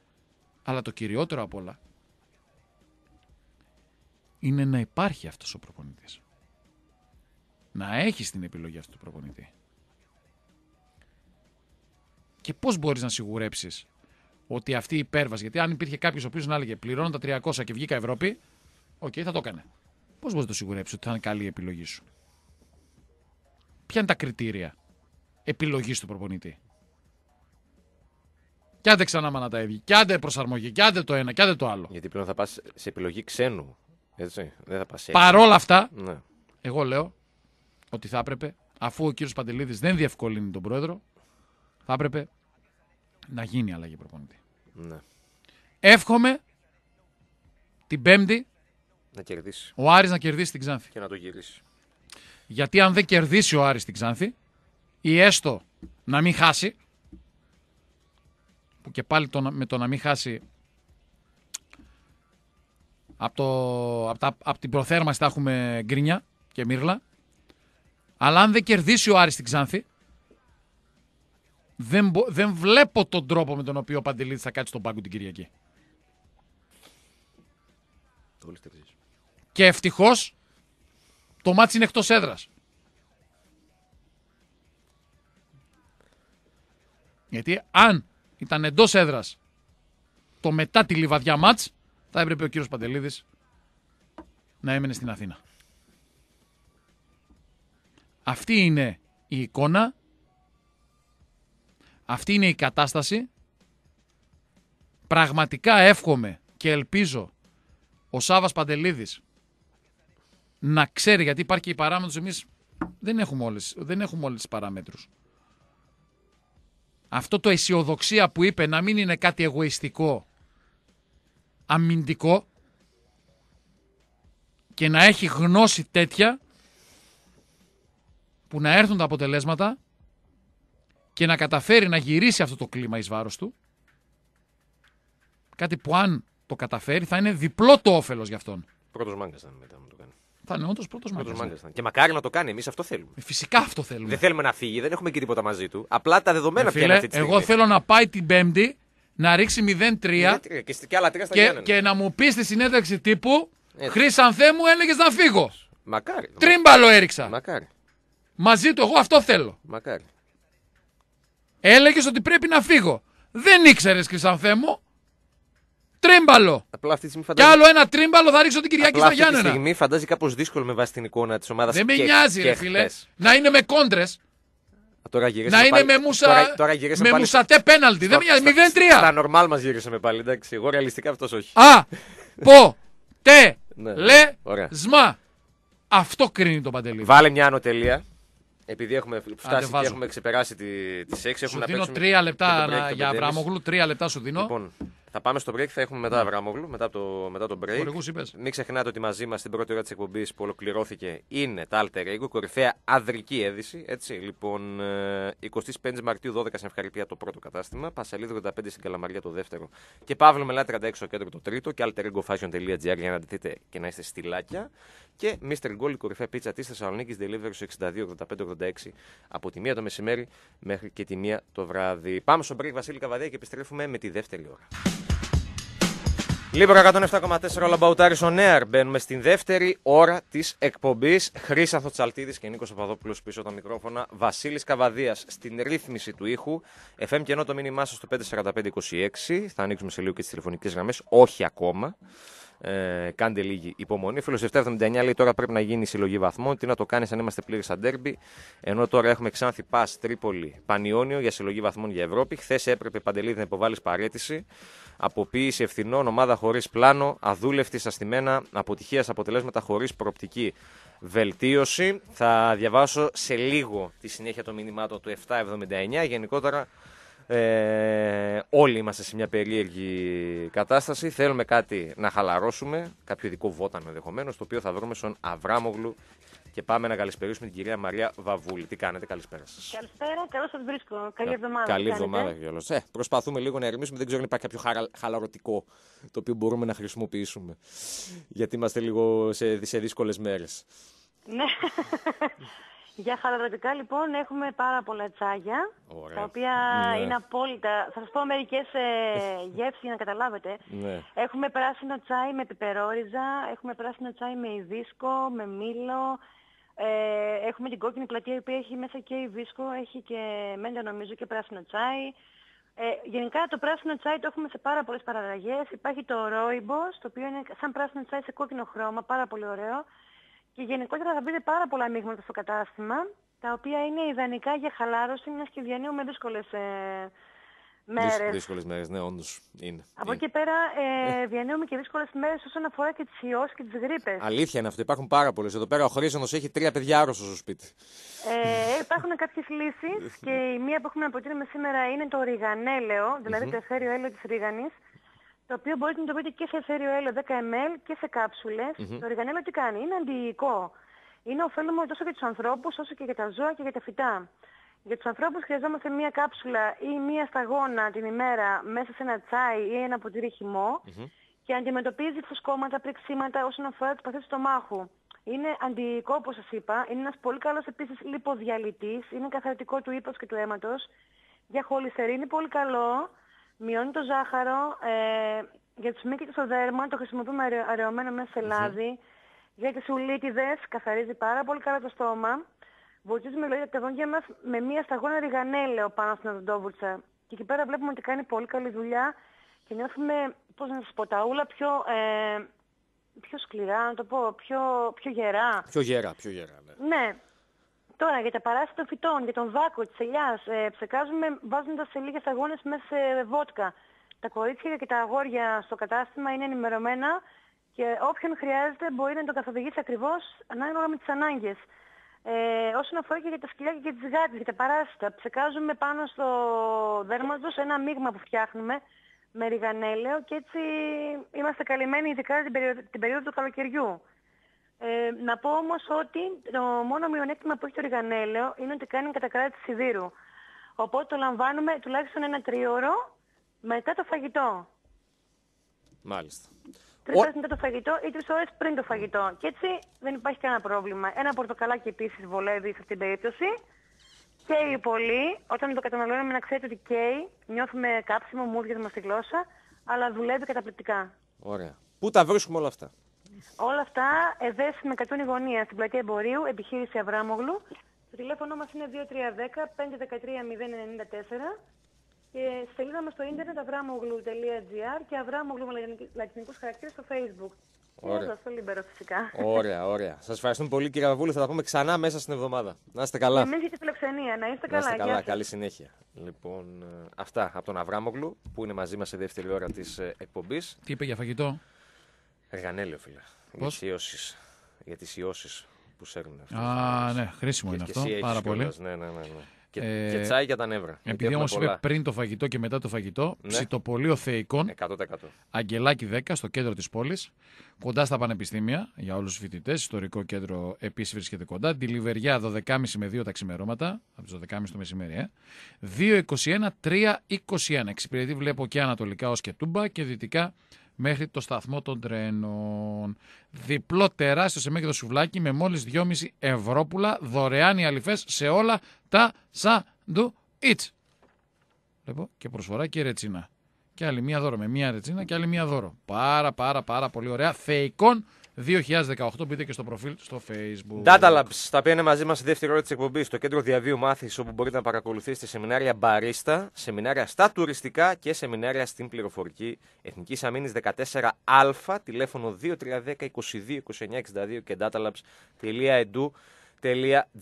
Αλλά το κυριότερο απ' όλα είναι να υπάρχει αυτός ο προπονητής. Να έχει την επιλογή αυτού του προπονητή. Και πώς μπορείς να σιγουρέψεις ότι αυτή η υπέρβαση, γιατί αν υπήρχε κάποιος ο οποίος να έλεγε πληρώνω τα 300 και βγήκα Ευρώπη, οκ, okay, θα το έκανε. Πώς μπορείς να το σιγουρέψεις ότι θα είναι καλή η επιλογή σου, Ποια είναι τα κριτήρια επιλογής του προπονητή. Κι άντε ξανά μάνα τα ίδια. Κι άντε προσαρμογή. Κι άντε το ένα. Κι άντε το άλλο. Γιατί πλέον θα πας σε επιλογή ξένου. Έτσι. Δεν θα πας έτσι. Παρόλα αυτά, ναι. εγώ λέω ότι θα έπρεπε, αφού ο κύριος Παντελίδης δεν διευκολύνει τον πρόεδρο, θα έπρεπε να γίνει αλλαγή προπονητή. Ναι. Εύχομαι την Πέμπτη να κερδίσει. ο Άρης να κερδίσει την Ξάνθη. Και να το γυρίσει. Γιατί αν δεν κερδίσει ο Άρης την Ξάνθη ή έστω να μην χάσει, και πάλι με το να μην χάσει από, το, τα, την προθέρμανση θα έχουμε γκρίνια και μύρλα. Αλλά αν δεν κερδίσει ο Άρης την Ξάνθη, δεν, δεν βλέπω τον τρόπο με τον οποίο ο Παντελίδης θα κάτσει στον πάγκο την Κυριακή. Και ευτυχώς το μάτι είναι εκτός έδρας. Γιατί αν ήταν εντός έδρας το μετά τη λιβαδιά μάτ. Θα έπρεπε ο κύριος Παντελίδης να έμενε στην Αθήνα. Αυτή είναι η εικόνα. Αυτή είναι η κατάσταση. Πραγματικά εύχομαι και ελπίζω ο Σάβας Παντελίδης να ξέρει, γιατί υπάρχει και η παράμετρος, εμείς δεν έχουμε όλες, δεν έχουμε όλες τις παράμετρους αυτό το αισιοδοξία που είπε να μην είναι κάτι εγωιστικό, αμυντικό και να έχει γνώση τέτοια που να έρθουν τα αποτελέσματα και να καταφέρει να γυρίσει αυτό το κλίμα εις βάρος του. Κάτι που αν το καταφέρει θα είναι διπλό το όφελος για αυτόν. Πρώτος μάγκας θα μετά να το κάνει. Θα είναι όντως πρώτος ναι. Και μακάρι να το κάνει, εμείς αυτό θέλουμε. Ε, φυσικά αυτό θέλουμε. Δεν θέλουμε να φύγει, δεν έχουμε και τίποτα μαζί του. Απλά τα δεδομένα ε, πια αυτή Εγώ θέλω να πάει την Πέμπτη, να ρίξει 0-3 και, και, και, να μου πεις στη συνέντευξη τύπου Χρήσανθέ μου έλεγες να φύγω. Μακάρι. Τρίμπαλο έριξα. Μακάρι. Μαζί του, εγώ αυτό θέλω. Μακάρι. Έλεγες ότι πρέπει να φύγω. Δεν ήξερες, Χρυσανθέ μου, Τρίμπαλο. Απλά αυτή τη στιγμή φαντάζει... Και άλλο ένα τρίμπαλο θα ρίξω την Κυριακή στα Γιάννενα. Αυτή τη στιγμή φαντάζει κάπως δύσκολο με βάση την εικόνα της ομάδας. Δεν και... με νοιάζει, ρε φίλε. Να είναι με κόντρες. Τώρα να είναι με, μουσα... τώρα, τώρα με πάλι... μουσατέ πέναλτι. Δεν με νοιαζει 0 0-3. Τα νορμάλ μας γυρίσαμε πάλι. Εντάξει, εγώ ρεαλιστικά αυτός όχι. Α! πο! Τε! Ναι, ναι. Λε! Σμα! Αυτό κρίνει το παντελή. Βάλε μια ανωτελεία. Επειδή έχουμε φτάσει και έχουμε ξεπεράσει τι 6, έχουμε σου δίνω 3 λεπτά για Αβραμογλου, 3 λεπτά σου δίνω. Λοιπόν, θα πάμε στο break, θα έχουμε μετά ναι. Αβραμόγλου, μετά το, μετά το break. Μην ξεχνάτε ότι μαζί μας την πρώτη ώρα της εκπομπής που ολοκληρώθηκε είναι τα Alter Ego, κορυφαία αδρική έδηση. Έτσι, λοιπόν, 25 ε, Μαρτίου 12 σε Ευχαριστία το πρώτο κατάστημα, Πασαλίδη 35 στην Καλαμαριά το δεύτερο και Παύλο Μελά 36 κέντρο το τρίτο και fashion.gr για να αντιθείτε και να είστε στυλάκια. Και Mr. Goal, η κορυφαία πίτσα της Θεσσαλονίκης, delivery στο 62-85-86 από τη μία το μεσημέρι μέχρι και τη μία το βράδυ. Πάμε στον break Βασίλη Καβαδία και επιστρέφουμε με τη δεύτερη ώρα. Λίμπρο 107,4 όλα μπαουτάρι στο air. Μπαίνουμε στην δεύτερη ώρα της εκπομπής. Χρήσα Θοτσαλτίδη και Νίκος Παπαδόπουλος πίσω τα μικρόφωνα. Βασίλης Καβαδίας στην ρύθμιση του ήχου. FM και ενώ το μήνυμά σας στο 54526. Θα ανοίξουμε σε λίγο και τις τηλεφωνικές γραμμές. Όχι ακόμα. Ε, κάντε λίγη υπομονή. Φίλος 779 λέει τώρα πρέπει να γίνει η συλλογή βαθμών. Τι να το κάνεις αν είμαστε πλήρες τέρμπι. Ενώ τώρα έχουμε Ξάνθη Πας, Τρίπολη, Πανιόνιο για συλλογή βαθμών για Ευρώπη. Χθες έπρεπε παντελή να υποβάλεις παρέτηση. Αποποίηση ευθυνών, ομάδα χωρίς πλάνο, αδούλευτη στα στημένα, αποτυχίας αποτελέσματα χωρίς προοπτική βελτίωση. Θα διαβάσω σε λίγο τη συνέχεια των μηνυμάτων του 779. Γενικότερα ε, όλοι είμαστε σε μια περίεργη κατάσταση. Θέλουμε κάτι να χαλαρώσουμε, κάποιο ειδικό βότανο ενδεχομένως, το οποίο θα βρούμε στον Αβράμογλου και πάμε να καλησπερίσουμε την κυρία Μαρία Βαβούλη. Τι κάνετε, καλησπέρα σας. Καλησπέρα, καλώς σας βρίσκω. Καλή εβδομάδα. Καλή εβδομάδα κιόλα. Ε, προσπαθούμε λίγο να ερεμήσουμε. Δεν ξέρω αν υπάρχει κάποιο χαλαρωτικό το οποίο μπορούμε να χρησιμοποιήσουμε. Γιατί είμαστε λίγο σε, σε δύσκολες μέρες. Ναι. Για χαλαρωτικά λοιπόν έχουμε πάρα πολλά τσάγια, τα οποία ναι. είναι απόλυτα. Θα σας πω μερικές ε, γεύσεις για να καταλάβετε. Ναι. Έχουμε πράσινο τσάι με πιπερόριζα, έχουμε πράσινο τσάι με ειδίσκο, με μήλο. Ε, έχουμε την κόκκινη πλατεία η οποία έχει μέσα και ειδίσκο, έχει και μέντα νομίζω και πράσινο τσάι. Ε, γενικά το πράσινο τσάι το έχουμε σε πάρα πολλές παραλλαγές. Υπάρχει το ρόιμπος, το οποίο είναι σαν πράσινο τσάι σε κόκκινο χρώμα, πάρα πολύ ωραίο. Και γενικότερα θα μπείτε πάρα πολλά μείγματα στο κατάστημα, τα οποία είναι ιδανικά για χαλάρωση, μιας και διανύουμε δύσκολες ε, μέρες δύσκολες μέρες, ναι, όντως είναι. Από εκεί πέρα ε, διανύουμε και δύσκολες μέρες όσον αφορά και τις ιός και τις γρήπες. Αλήθεια είναι αυτό, υπάρχουν πάρα πολλές. Εδώ πέρα ο Χρήσονο έχει τρία παιδιά άρρωστο στο σπίτι. Ε, υπάρχουν κάποιες λύσεις και η μία που έχουμε να προτείνουμε σήμερα είναι το ριγανέλαιο, δηλαδή το εφαίριο έλαιο της Ριγανη. Το οποίο μπορείτε να το βρείτε και σε θέριο έλαιο 10 ml και σε καψουλες Το ριγανέλο τι κάνει, είναι αντιϊκό. Είναι ωφέλιμο τόσο για τους ανθρώπους όσο και για τα ζώα και για τα φυτά. Για τους ανθρώπους χρειαζόμαστε μία κάψουλα ή μία σταγόνα την ημέρα μέσα σε ένα τσάι ή ένα ποτήρι και αντιμετωπίζει φουσκώματα, πρεξίματα όσον αφορά τις παθές του στομάχου. Είναι αντιϊκό όπως σας είπα, είναι ένας πολύ καλός επίσης λιποδιαλυτής, είναι καθαρτικό του ύπος και του αίματος. Για χολυστερίνη πολύ καλό, Μειώνει το ζάχαρο. Ε, για τους και στο δέρμα το χρησιμοποιούμε αραιωμένο μέσα σε λαδι Για τις ουλίτιδες καθαρίζει πάρα πολύ καλά το στόμα. Βοηθίζουμε λόγια δηλαδή, τα δόντια μας με μία σταγόνα ριγανέλαιο πάνω στην οδοντόβουρτσα. Και εκεί πέρα βλέπουμε ότι κάνει πολύ καλή δουλειά και νιώθουμε, πώς να σας πω, πιο, ε, σκληρά, να το πω, πιο, πιο γερά. Πιο γερά, πιο γερά, Ναι, ναι. Τώρα για τα παράσιτα των φυτών, για τον βάκο της ελιάς, ε, ψεκάζουμε βάζοντας σε λίγες αγώνες μέσα σε βότκα. Τα κορίτσια και τα αγόρια στο κατάστημα είναι ενημερωμένα και όποιον χρειάζεται μπορεί να το καθοδηγήσει ακριβώς ανάλογα με τις ανάγκες. Ε, όσον αφορά και για τα σκυλιά και για τις γάτες, για τα παράσιτα, ψεκάζουμε πάνω στο δέρμα τους ένα μείγμα που φτιάχνουμε με ριγανέλαιο και έτσι είμαστε καλυμμένοι ειδικά την περίοδο, την περίοδο του καλοκαιριού. Ε, να πω όμως ότι το μόνο μειονέκτημα που έχει το ριγανέλαιο είναι ότι κάνει κατακράτηση σιδήρου. Οπότε το λαμβάνουμε τουλάχιστον ένα τριώρο μετά το φαγητό. Μάλιστα. Τρεις ώρες μετά το φαγητό ή τρεις ώρες πριν το φαγητό. Και έτσι δεν υπάρχει κανένα πρόβλημα. Ένα πορτοκαλάκι επίσης βολεύει σε αυτήν την περίπτωση. Καίει πολύ. Όταν το καταναλώνουμε, να ξέρετε ότι καίει. Νιώθουμε κάψιμο, μα στη γλώσσα. Αλλά δουλεύει καταπληκτικά. Ωραία. Πού τα βρίσκουμε όλα αυτά. Όλα αυτά ΕΔΕΣ με κατούνη γωνία στην πλατεία εμπορίου, επιχείρηση Αβράμογλου. Το τηλέφωνο μας είναι 2310-513-094 και σελίδα μας στο ίντερνετ avramoglu.gr και αβράμογλου με λατινικούς χαρακτήρες στο facebook. Ωραία. Στο Λίμπερο, φυσικά. Ωραία, ωραία. Σας ευχαριστούμε πολύ, κύριε Βαβούλη. Θα τα πούμε ξανά μέσα στην εβδομάδα. Να είστε καλά. Εμείς για τη φιλοξενία. Να είστε καλά. Να καλά. Καλή συνέχεια. Λοιπόν, ε, αυτά από τον Αβράμογλου που είναι μαζί μας σε δεύτερη ώρα της ε, εκπομπής. Τι είπε για φαγητό. Εργανέλιο, φίλε. Πώς? Για τις ιώσεις που σέρνουν. Α, ναι, χρήσιμο είναι αυτό. Πάρα πολύ. Ναι, ναι, ναι. ναι. Και, ε, και τσάι για τα νεύρα. Επειδή όμω είπε πριν το φαγητό και μετά το φαγητό, ναι. ψητοπολείο Θεϊκών, 100%. Αγγελάκι 10 στο κέντρο της πόλης, κοντά στα πανεπιστήμια για όλους τους φοιτητές. Ιστορικό κέντρο επίσης βρίσκεται κοντά. Τη Λιβεριά 12.30 με 2 ταξιμερώματα, από τις 12.30 το μεσημέρι. Ε. 2.21, 3.21. Εξυπηρετεί βλέπω και ανατολικά ως και τούμπα και δυτικά μέχρι το σταθμό των τρένων. Διπλό τεράστιο σε μέγεθος σουβλάκι με μόλις 2,5 ευρωπουλα δωρεάν οι αληφέ σε όλα τα σαντουίτ. Βλέπω και προσφορά και ρετσίνα. Και άλλη μία δώρο με μία ρετσίνα και άλλη μία δώρο. Πάρα πάρα πάρα πολύ ωραία. Θεϊκόν 2018. Μπείτε και στο προφίλ στο Facebook. Data Labs, τα οποία είναι μαζί μας στη δεύτερη ώρα της εκπομπής, στο κέντρο διαβίου μάθησης, όπου μπορείτε να παρακολουθήσετε σεμινάρια μπαρίστα, σεμινάρια στα τουριστικά και σεμινάρια στην πληροφορική Εθνικής Αμήνης 14α, τηλέφωνο 2310 22 2962 και datalabs.edu.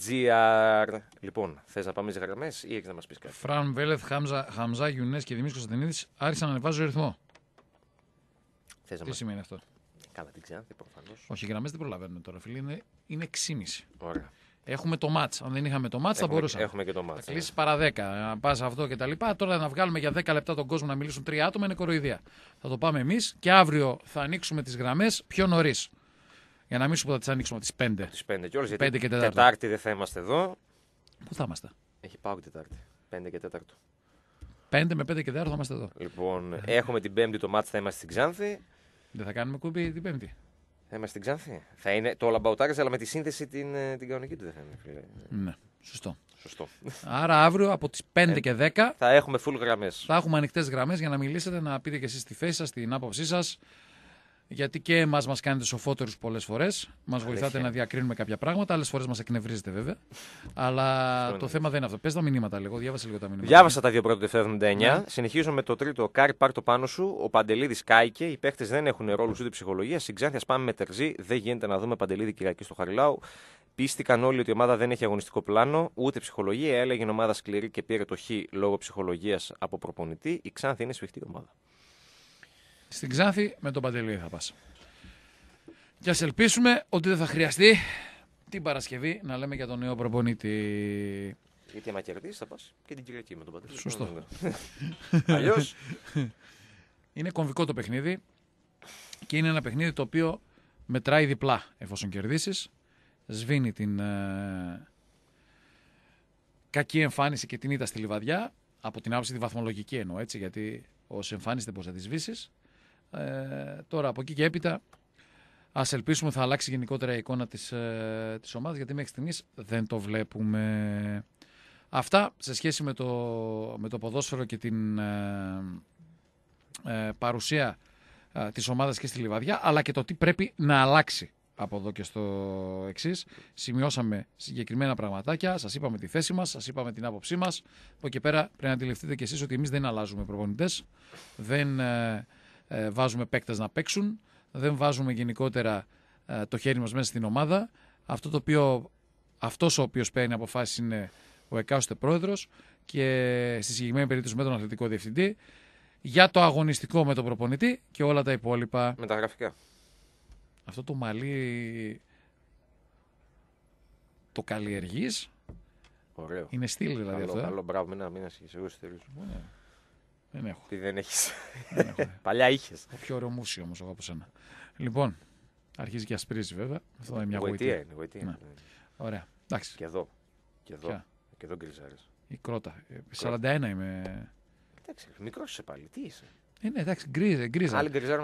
.gr. Λοιπόν, θες να πάμε σε γραμμές ή έχεις να μας πεις κάτι. Φραν Βέλεθ, Χαμζά, Χαμζά Γιουνές και Δημήτρης Κωνσταντινίδης άρχισαν να ανεβάζουν ρυθμό. Θες Τι σημαίνει αυτό. Καλά, την Ξάνθη προφανώς. Όχι, οι γραμμές δεν προλαβαίνουμε τώρα, φίλοι. Είναι, είναι 6,5. Ωραία. Έχουμε το μάτ. Αν δεν είχαμε το μάτ, θα μπορούσαμε. Έχουμε και το μάτ. Θα ναι. κλείσει παρά 10. Να πας αυτό λοιπά. Τώρα να βγάλουμε για 10 λεπτά τον κόσμο να μιλήσουν τρία άτομα είναι κοροϊδία. Θα το πάμε εμείς και αύριο θα ανοίξουμε τις γραμμές πιο νωρίς. Για να μην σου πω θα τις ανοίξουμε τις 5. Τι 5 και όλε. Γιατί και 4. Τετάρτη δεν θα είμαστε εδώ. Πού θα είμαστε. Έχει πάω και Τετάρτη. 5 και 4. 5 με 5 και 4 θα είμαστε εδώ. Λοιπόν, έχουμε την Πέμπτη το μάτ θα είμαστε στην Ξάνθη. Δεν θα κάνουμε κουμπί την Πέμπτη. Θα είμαστε στην Ξάνθη. Θα είναι το λαμπαουτάκι, αλλά με τη σύνθεση την, ε, την κανονική του δεν θα είναι, φίλε. Ναι, σωστό. σωστό. Άρα αύριο από τις 5 ε, και 10 θα έχουμε full γραμμές. Θα έχουμε ανοιχτές γραμμές για να μιλήσετε, να πείτε και εσείς τη θέση σας, την άποψή σας. Γιατί και μας κάνετε σοφότερους πολλές φορές. Μας βοηθάτε να διακρίνουμε κάποια πράγματα. Άλλες φορές μας εκνευρίζετε βέβαια. Αλλά το θέμα δεν είναι αυτό. Πες τα μηνύματα λίγο. Διάβασα λίγο τα μηνύματα. Διάβασα τα δύο πρώτα του 79. Ναι. Συνεχίζω με το τρίτο. Κάρι, πάρ το πάνω σου. Ο Παντελίδης κάηκε. Οι παίχτες δεν έχουν ρόλους ούτε ψυχολογία. Συγκράθεια πάμε με τερζή. Δεν γίνεται να δούμε Παντελίδη Κυριακή στο Χαριλάου. Πίστηκαν όλοι ότι η ομάδα δεν έχει αγωνιστικό πλάνο, ούτε ψυχολογία. Έλεγε η ομάδα σκληρή και πήρε το χ λόγω ψυχολογίας από προπονητή. Η Ξάνθη είναι σφιχτή ομάδα. Στην Ξάνθη με τον Παντελή θα πας. Και ας ελπίσουμε ότι δεν θα χρειαστεί την Παρασκευή να λέμε για τον νέο προπονητή. Γιατί άμα κερδίσεις θα πας και την Κυριακή με τον Παντελή. Σωστό. Ναι, ναι, ναι. Αλλιώς... Είναι κομβικό το παιχνίδι και είναι ένα παιχνίδι το οποίο μετράει διπλά εφόσον κερδίσεις. Σβήνει την ε, κακή εμφάνιση και την ήττα στη λιβαδιά από την άποψη τη βαθμολογική εννοώ έτσι γιατί ως εμφάνιση δεν θα τη σβήσεις ε, τώρα από εκεί και έπειτα Ας ελπίσουμε θα αλλάξει γενικότερα η εικόνα της, ε, της ομάδας γιατί μέχρι στιγμής δεν το βλέπουμε. Αυτά σε σχέση με το, με το ποδόσφαιρο και την ε, ε, παρουσία ε, της ομάδας και στη Λιβαδιά αλλά και το τι πρέπει να αλλάξει από εδώ και στο εξής. Σημειώσαμε συγκεκριμένα πραγματάκια. Σας είπαμε τη θέση μας, σας είπαμε την άποψή μας. Από εκεί πέρα πρέπει να αντιληφθείτε κι εσείς ότι εμείς δεν αλλάζουμε προπονητές Δεν ε, βάζουμε παίκτες να παίξουν, δεν βάζουμε γενικότερα ε, το χέρι μας μέσα στην ομάδα. Αυτό το οποίο, αυτός ο οποίος παίρνει αποφάσεις είναι ο εκάστοτε πρόεδρος και στη συγκεκριμένη περίπτωση με τον αθλητικό διευθυντή για το αγωνιστικό με τον προπονητή και όλα τα υπόλοιπα. Με τα γραφικά. Αυτό το μαλλί το καλλιεργείς. Ωραίο. Είναι στυλ δηλαδή καλό, αυτό. Ε? Καλό, μην, μην δεν έχω. Τι δεν έχεις. Ναι. Παλιά είχες. Πιο ωραίο μουσείο όμως εγώ από σένα. Λοιπόν, αρχίζει και ασπρίζει βέβαια. Αυτό είναι μια γοητεία. Ναι. Είναι, Ωραία. Εντάξει. Και εδώ. Και εδώ. Ποια? Και εδώ κρυζάρι. Η κρότα. 41 ε, είμαι. Εντάξει, μικρός είσαι πάλι. Τι είσαι. Ε, ναι, εντάξει, γκρίζε, γκρίζα.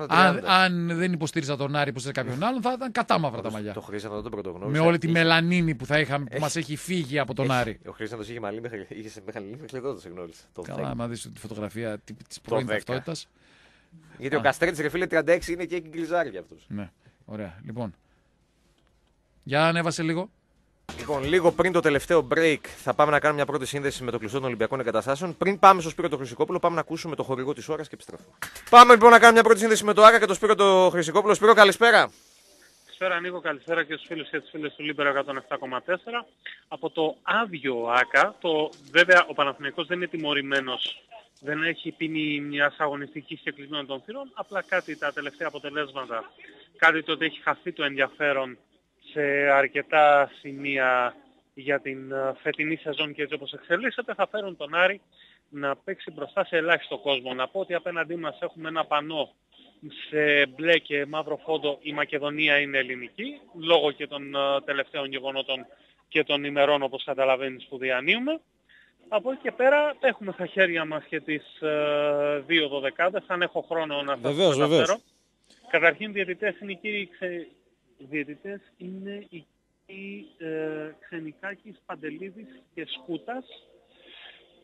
Αν, αν δεν υποστήριζα τον Άρη, σε κάποιον άλλον, θα ήταν κατάμαυρα τα μαλλιά. Το αυτό το πρωτογνώμη. Με όλη τη είχε... μελανίνη που θα είχαμε, που μας έχει φύγει από τον έχει... Άρη. Ο Χρήσανδο είχε μαλλί, είχε σε μελανίνη, μέχρι εδώ το συγγνώμη. Καλά, άμα δεις τη φωτογραφία τη πρώην ταυτότητας. Γιατί ο Καστρέτη, τη 36 είναι και έχει γκριζάρι για αυτού. Ναι, ωραία. Λοιπόν. Για ανέβασε λίγο. Λοιπόν, λίγο πριν το τελευταίο break θα πάμε να κάνουμε μια πρώτη σύνδεση με το κλειστό των Ολυμπιακών Εγκαταστάσεων. Πριν πάμε στο Σπύρο το Χρυσικόπουλο, πάμε να ακούσουμε το χορηγό της ώρας και επιστρέφουμε. Πάμε λοιπόν να κάνουμε μια πρώτη σύνδεση με το Άκα και το Σπύρο το Χρυσικόπουλο. Σπύρο, καλησπέρα. Καλησπέρα Νίκο, καλησπέρα και στους φίλους και τις φίλες του Λίμπερα 107,4. Από το άδειο ΆΚΑ, το, βέβαια ο Παναθηναϊκός δεν είναι τιμωρημένος, δεν έχει πίνει μια αγωνιστική και κλεισμένο των θύρων, απλά κάτι τα τελευταία αποτελέσματα, κάτι το ότι έχει χαθεί το ενδιαφέρον σε αρκετά σημεία για την ε, φετινή σεζόν και έτσι όπως εξελίσσεται θα φέρουν τον Άρη να παίξει μπροστά σε ελάχιστο κόσμο. Να πω ότι απέναντί μας έχουμε ένα πανό σε μπλε και μαύρο φόντο η Μακεδονία είναι ελληνική λόγω και των ε, τελευταίων γεγονότων και των ημερών όπως καταλαβαίνεις που διανύουμε. Από εκεί και πέρα έχουμε στα χέρια μας και τις ε, δύο δωδεκάδες, αν έχω χρόνο να σας βεβαίως, βεβαίως. Καταρχήν διαιτητές είναι οι κύριοι διαιτητές είναι η ε, Ξενικάκης, Παντελίδης και Σκούτας.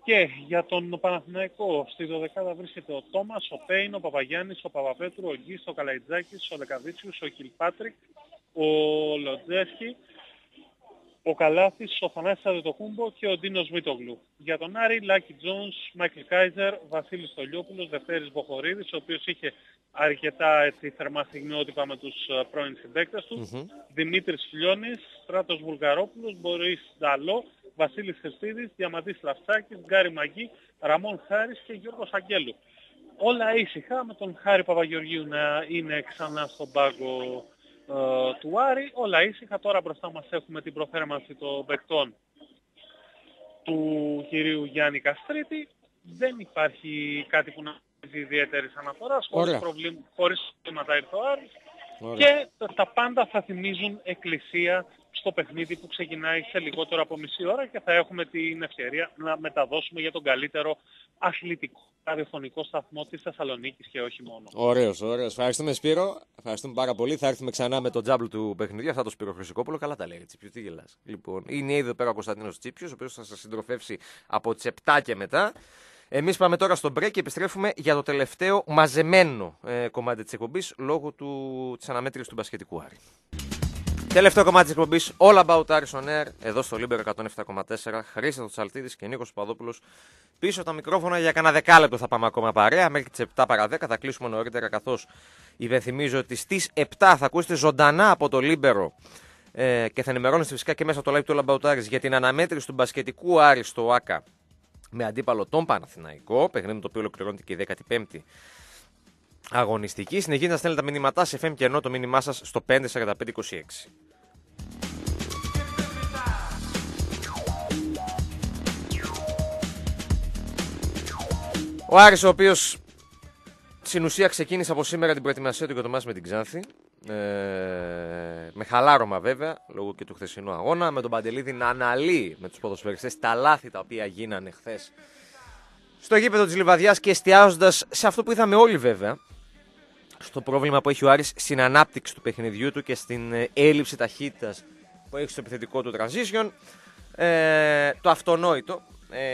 Και για τον Παναθηναϊκό στη δωδεκάδα βρίσκεται ο Τόμας, ο Πέιν, ο Παπαγιάννης, ο Παπαπέτρου, ο Γκίστο, ο Καλαϊτζάκης, ο Λεκαδίτσιος, ο Κιλπάτρικ, ο Λοντζέσκι ο Καλάθης, ο Θανάσης Αδετοκούμπο και ο Ντίνος Βίτογλου. Για τον Άρη, Λάκη Τζόνς, Μάικλ Κάιζερ, Βασίλης Στολιόπουλος, Δευτέρης Βοχορίδης, ο οποίος είχε αρκετά έτσι, θερμά στιγμιότυπα με τους ε, πρώην συμπαίκτες του, mm-hmm. Δημήτρης Φιλιώνης, Στράτος Βουλγαρόπουλος, Μπορίς Νταλό, Βασίλης Χριστίδης, Διαμαντής Λαυσάκης, Γκάρι Μαγκή, Ραμόν Χάρης και Γιώργος Αγγέλου. Όλα ήσυχα με τον Χάρη Παπαγεωργίου να είναι ξανά στον πάγκο ε, του Άρη. Όλα ήσυχα. Τώρα μπροστά μας έχουμε την προθέρμανση των παικτών του κυρίου Γιάννη Καστρίτη. Δεν υπάρχει κάτι που να έχει ιδιαίτερης αναφοράς. Χωρίς, προβλήμα, χωρίς προβλήματα ήρθε ο Άρης. Και τα πάντα θα θυμίζουν εκκλησία στο παιχνίδι που ξεκινάει σε λιγότερο από μισή ώρα και θα έχουμε την ευκαιρία να μεταδώσουμε για τον καλύτερο αθλητικό ραδιοφωνικό σταθμός της Θεσσαλονίκης και όχι μόνο. Ωραίος, ωραίος. Ευχαριστούμε, Σπύρο. Ευχαριστούμε πάρα πολύ. Θα έρθουμε ξανά με τον τζάμπλ του παιχνιδιού. Αυτά το Σπύρο Χρυσικόπουλο. Καλά τα λέει. Τσίπιο, τι γελάς. Λοιπόν, είναι ήδη εδώ πέρα ο Κωνσταντίνος Τσίπιος, ο οποίος θα σας συντροφεύσει από τις 7 και μετά. Εμείς πάμε τώρα στο break και επιστρέφουμε για το τελευταίο μαζεμένο ε, κομμάτι της εκπομπής λόγω της αναμέτρησης του μπασχετικού Άρη. Τελευταίο κομμάτι της εκπομπής All About Harrison Air εδώ στο Λίμπερο 107,4. Χρήστο του Τσαλτίδης και Νίκος Παδόπουλος πίσω τα μικρόφωνα για κανένα δεκάλεπτο θα πάμε ακόμα παρέα. Μέχρι τις 7 παρα 10 θα κλείσουμε νωρίτερα καθώς υπενθυμίζω ότι στις 7 θα ακούσετε ζωντανά από το Λίμπερο ε, και θα ενημερώνεστε φυσικά και μέσα από το live του All About Aris για την αναμέτρηση του μπασκετικού Άρη στο ΑΚΑ με αντίπαλο τον Παναθηναϊκό, παιχνίδι το οποίο ολοκληρώνεται και η 15η αγωνιστική. Συνεχίζετε να τα μηνύματά σε FM και ενώ το μήνυμά σας στο 54526. Ο Άρης ο οποίος στην ουσία ξεκίνησε από σήμερα την προετοιμασία του για το με την Ξάνθη. Ε, με χαλάρωμα βέβαια, λόγω και του χθεσινού αγώνα. Με τον Παντελίδη να αναλύει με τους ποδοσφαιριστές τα λάθη τα οποία γίνανε χθες στο γήπεδο της Λιβαδιάς και εστιάζοντας σε αυτό που είδαμε όλοι βέβαια στο πρόβλημα που έχει ο Άρης στην ανάπτυξη του παιχνιδιού του και στην ε, έλλειψη ταχύτητας που έχει στο επιθετικό του transition. Ε, το αυτονόητο ε,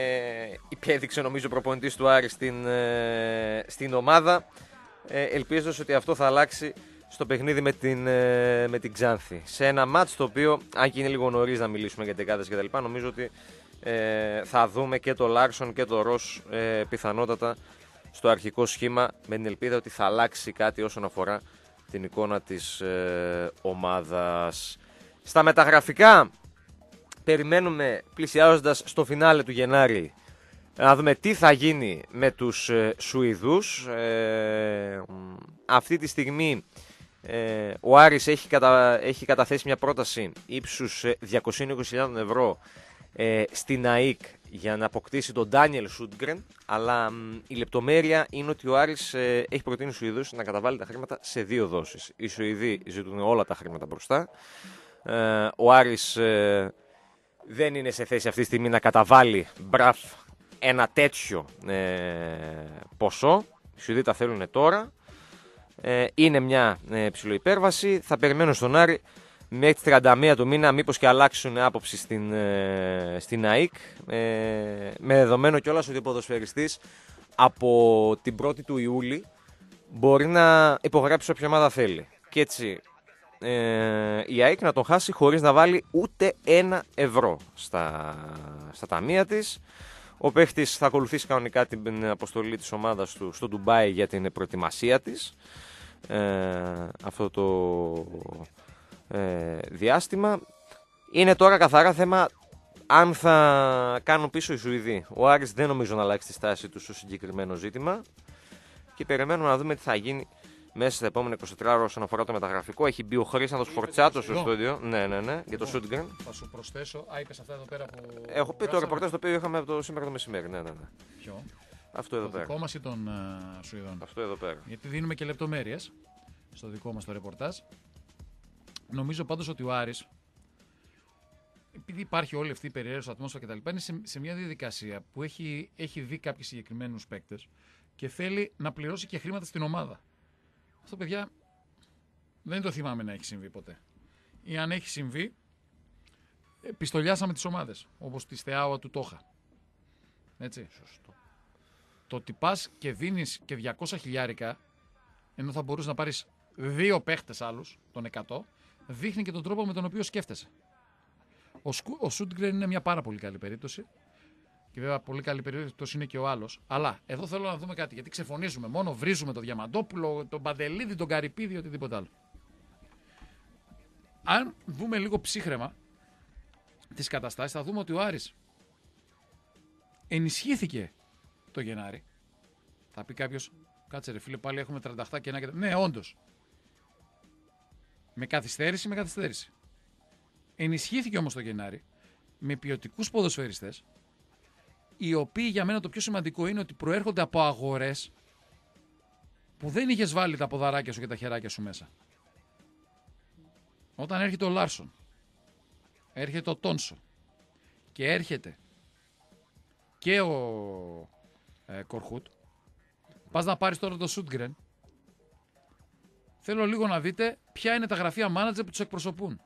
υπέδειξε νομίζω προπονητής του Άρη στην, ε, στην ομάδα ε, ότι αυτό θα αλλάξει στο παιχνίδι με την, ε, με την Ξάνθη. Σε ένα μάτς το οποίο, αν και είναι λίγο νωρίς να μιλήσουμε για τεκάδες και νομίζω ότι ε, θα δούμε και το Λάρσον και το Ρος ε, πιθανότατα στο αρχικό σχήμα με την ελπίδα ότι θα αλλάξει κάτι όσον αφορά την εικόνα της ε, ομάδας. Στα μεταγραφικά περιμένουμε πλησιάζοντας στο φινάλε του Γενάρη να δούμε τι θα γίνει με τους ε, Σουηδούς. Ε, αυτή τη στιγμή ε, ο Άρης έχει, κατα, έχει καταθέσει μια πρόταση ύψους 220.000 ευρώ ε, στην ΑΕΚ για να αποκτήσει τον Ντάνιελ Σούντγκρεν. Αλλά η λεπτομέρεια είναι ότι ο Άρης ε, έχει προτείνει στου Σουηδού να καταβάλει τα χρήματα σε δύο δόσεις. Οι Σουηδοί ζητούν όλα τα χρήματα μπροστά. Ε, ο Άρης ε, δεν είναι σε θέση αυτή τη στιγμή να καταβάλει μπραφ ένα τέτοιο ε, ποσό. Οι Σουηδοί τα θέλουν τώρα. είναι μια ε, ψηλοϊπέρβαση. Θα περιμένω στον Άρη μέχρι τις 31 του μήνα μήπως και αλλάξουν άποψη στην, ε, στην ΑΕΚ ε, με δεδομένο κιόλας ότι ο ποδοσφαιριστής από την 1η του Ιούλη μπορεί να υπογράψει όποια ομάδα θέλει. Και έτσι ε, η ΑΕΚ να τον χάσει χωρίς να βάλει ούτε ένα ευρώ στα, στα ταμεία της. Ο παίχτης θα ακολουθήσει κανονικά την αποστολή της ομάδας του στο Ντουμπάι για την προετοιμασία της. Ε, αυτό το ε, διάστημα. Είναι τώρα καθαρά θέμα αν θα κάνουν πίσω οι Σουηδοί. Ο Άρης δεν νομίζω να αλλάξει τη στάση τους στο συγκεκριμένο ζήτημα και περιμένουμε να δούμε τι θα γίνει μέσα στα επόμενα 24 ώρα όσον αφορά το μεταγραφικό. Έχει μπει ο Χρήσταντο Φορτσάτο στο στούντιο. Ναι, ναι, ναι, για το λοιπόν, Σούντγκρεν. Θα σου προσθέσω. Α, είπες αυτά εδώ πέρα που. Έχω πει το ρεπορτάζ το οποίο είχαμε από το σήμερα το μεσημέρι. Ναι, ναι, ναι. Ποιο? Αυτό εδώ το πέρα. Το δικό μας ή των ε, Σουηδών. Αυτό εδώ πέρα. Γιατί δίνουμε και λεπτομέρειες στο δικό μας το ρεπορτάζ. Νομίζω πάντως ότι ο Άρης, επειδή υπάρχει όλη αυτή η περιέργεια ατμόσφαιρα κτλ., είναι σε, σε, μια διαδικασία που έχει, έχει δει κάποιου συγκεκριμένους παίκτες και θέλει να πληρώσει και χρήματα στην ομάδα. Αυτό, παιδιά, δεν το θυμάμαι να έχει συμβεί ποτέ. Ή αν έχει συμβεί, επιστολιάσαμε τις ομάδες. Όπως τη Θεάουα του Τόχα. Έτσι. Σωστό. Το ότι πας και δίνεις και 200 χιλιάρικα, ενώ θα μπορούσε να πάρεις δύο παίχτες άλλους, τον 100, δείχνει και τον τρόπο με τον οποίο σκέφτεσαι. Ο, Σκου, ο Σούντγκρεν είναι μια πάρα πολύ καλή περίπτωση. Και βέβαια πολύ καλή περίπτωση είναι και ο άλλος. Αλλά εδώ θέλω να δούμε κάτι. Γιατί ξεφωνίζουμε μόνο, βρίζουμε τον Διαμαντόπουλο, τον Παντελίδη, τον Καρυπίδη, οτιδήποτε άλλο. Αν δούμε λίγο ψύχρεμα τις καταστάσεις, θα δούμε ότι ο Άρης ενισχύθηκε το Γενάρη. Θα πει κάποιος, κάτσε ρε φίλε, πάλι έχουμε 38 και ένα και... Ναι, όντως. Με καθυστέρηση, με καθυστέρηση. Ενισχύθηκε όμως το Γενάρη με ποιοτικούς ποδοσφαιριστές, οι οποίοι για μένα το πιο σημαντικό είναι ότι προέρχονται από αγορές που δεν είχες βάλει τα ποδαράκια σου και τα χεράκια σου μέσα. Όταν έρχεται ο Λάρσον, έρχεται ο Τόνσο και έρχεται και ο ε, Κορχούτ, πας να πάρεις τώρα το Σούτγκρεν θέλω λίγο να δείτε ποια είναι τα γραφεία manager που τους εκπροσωπούν.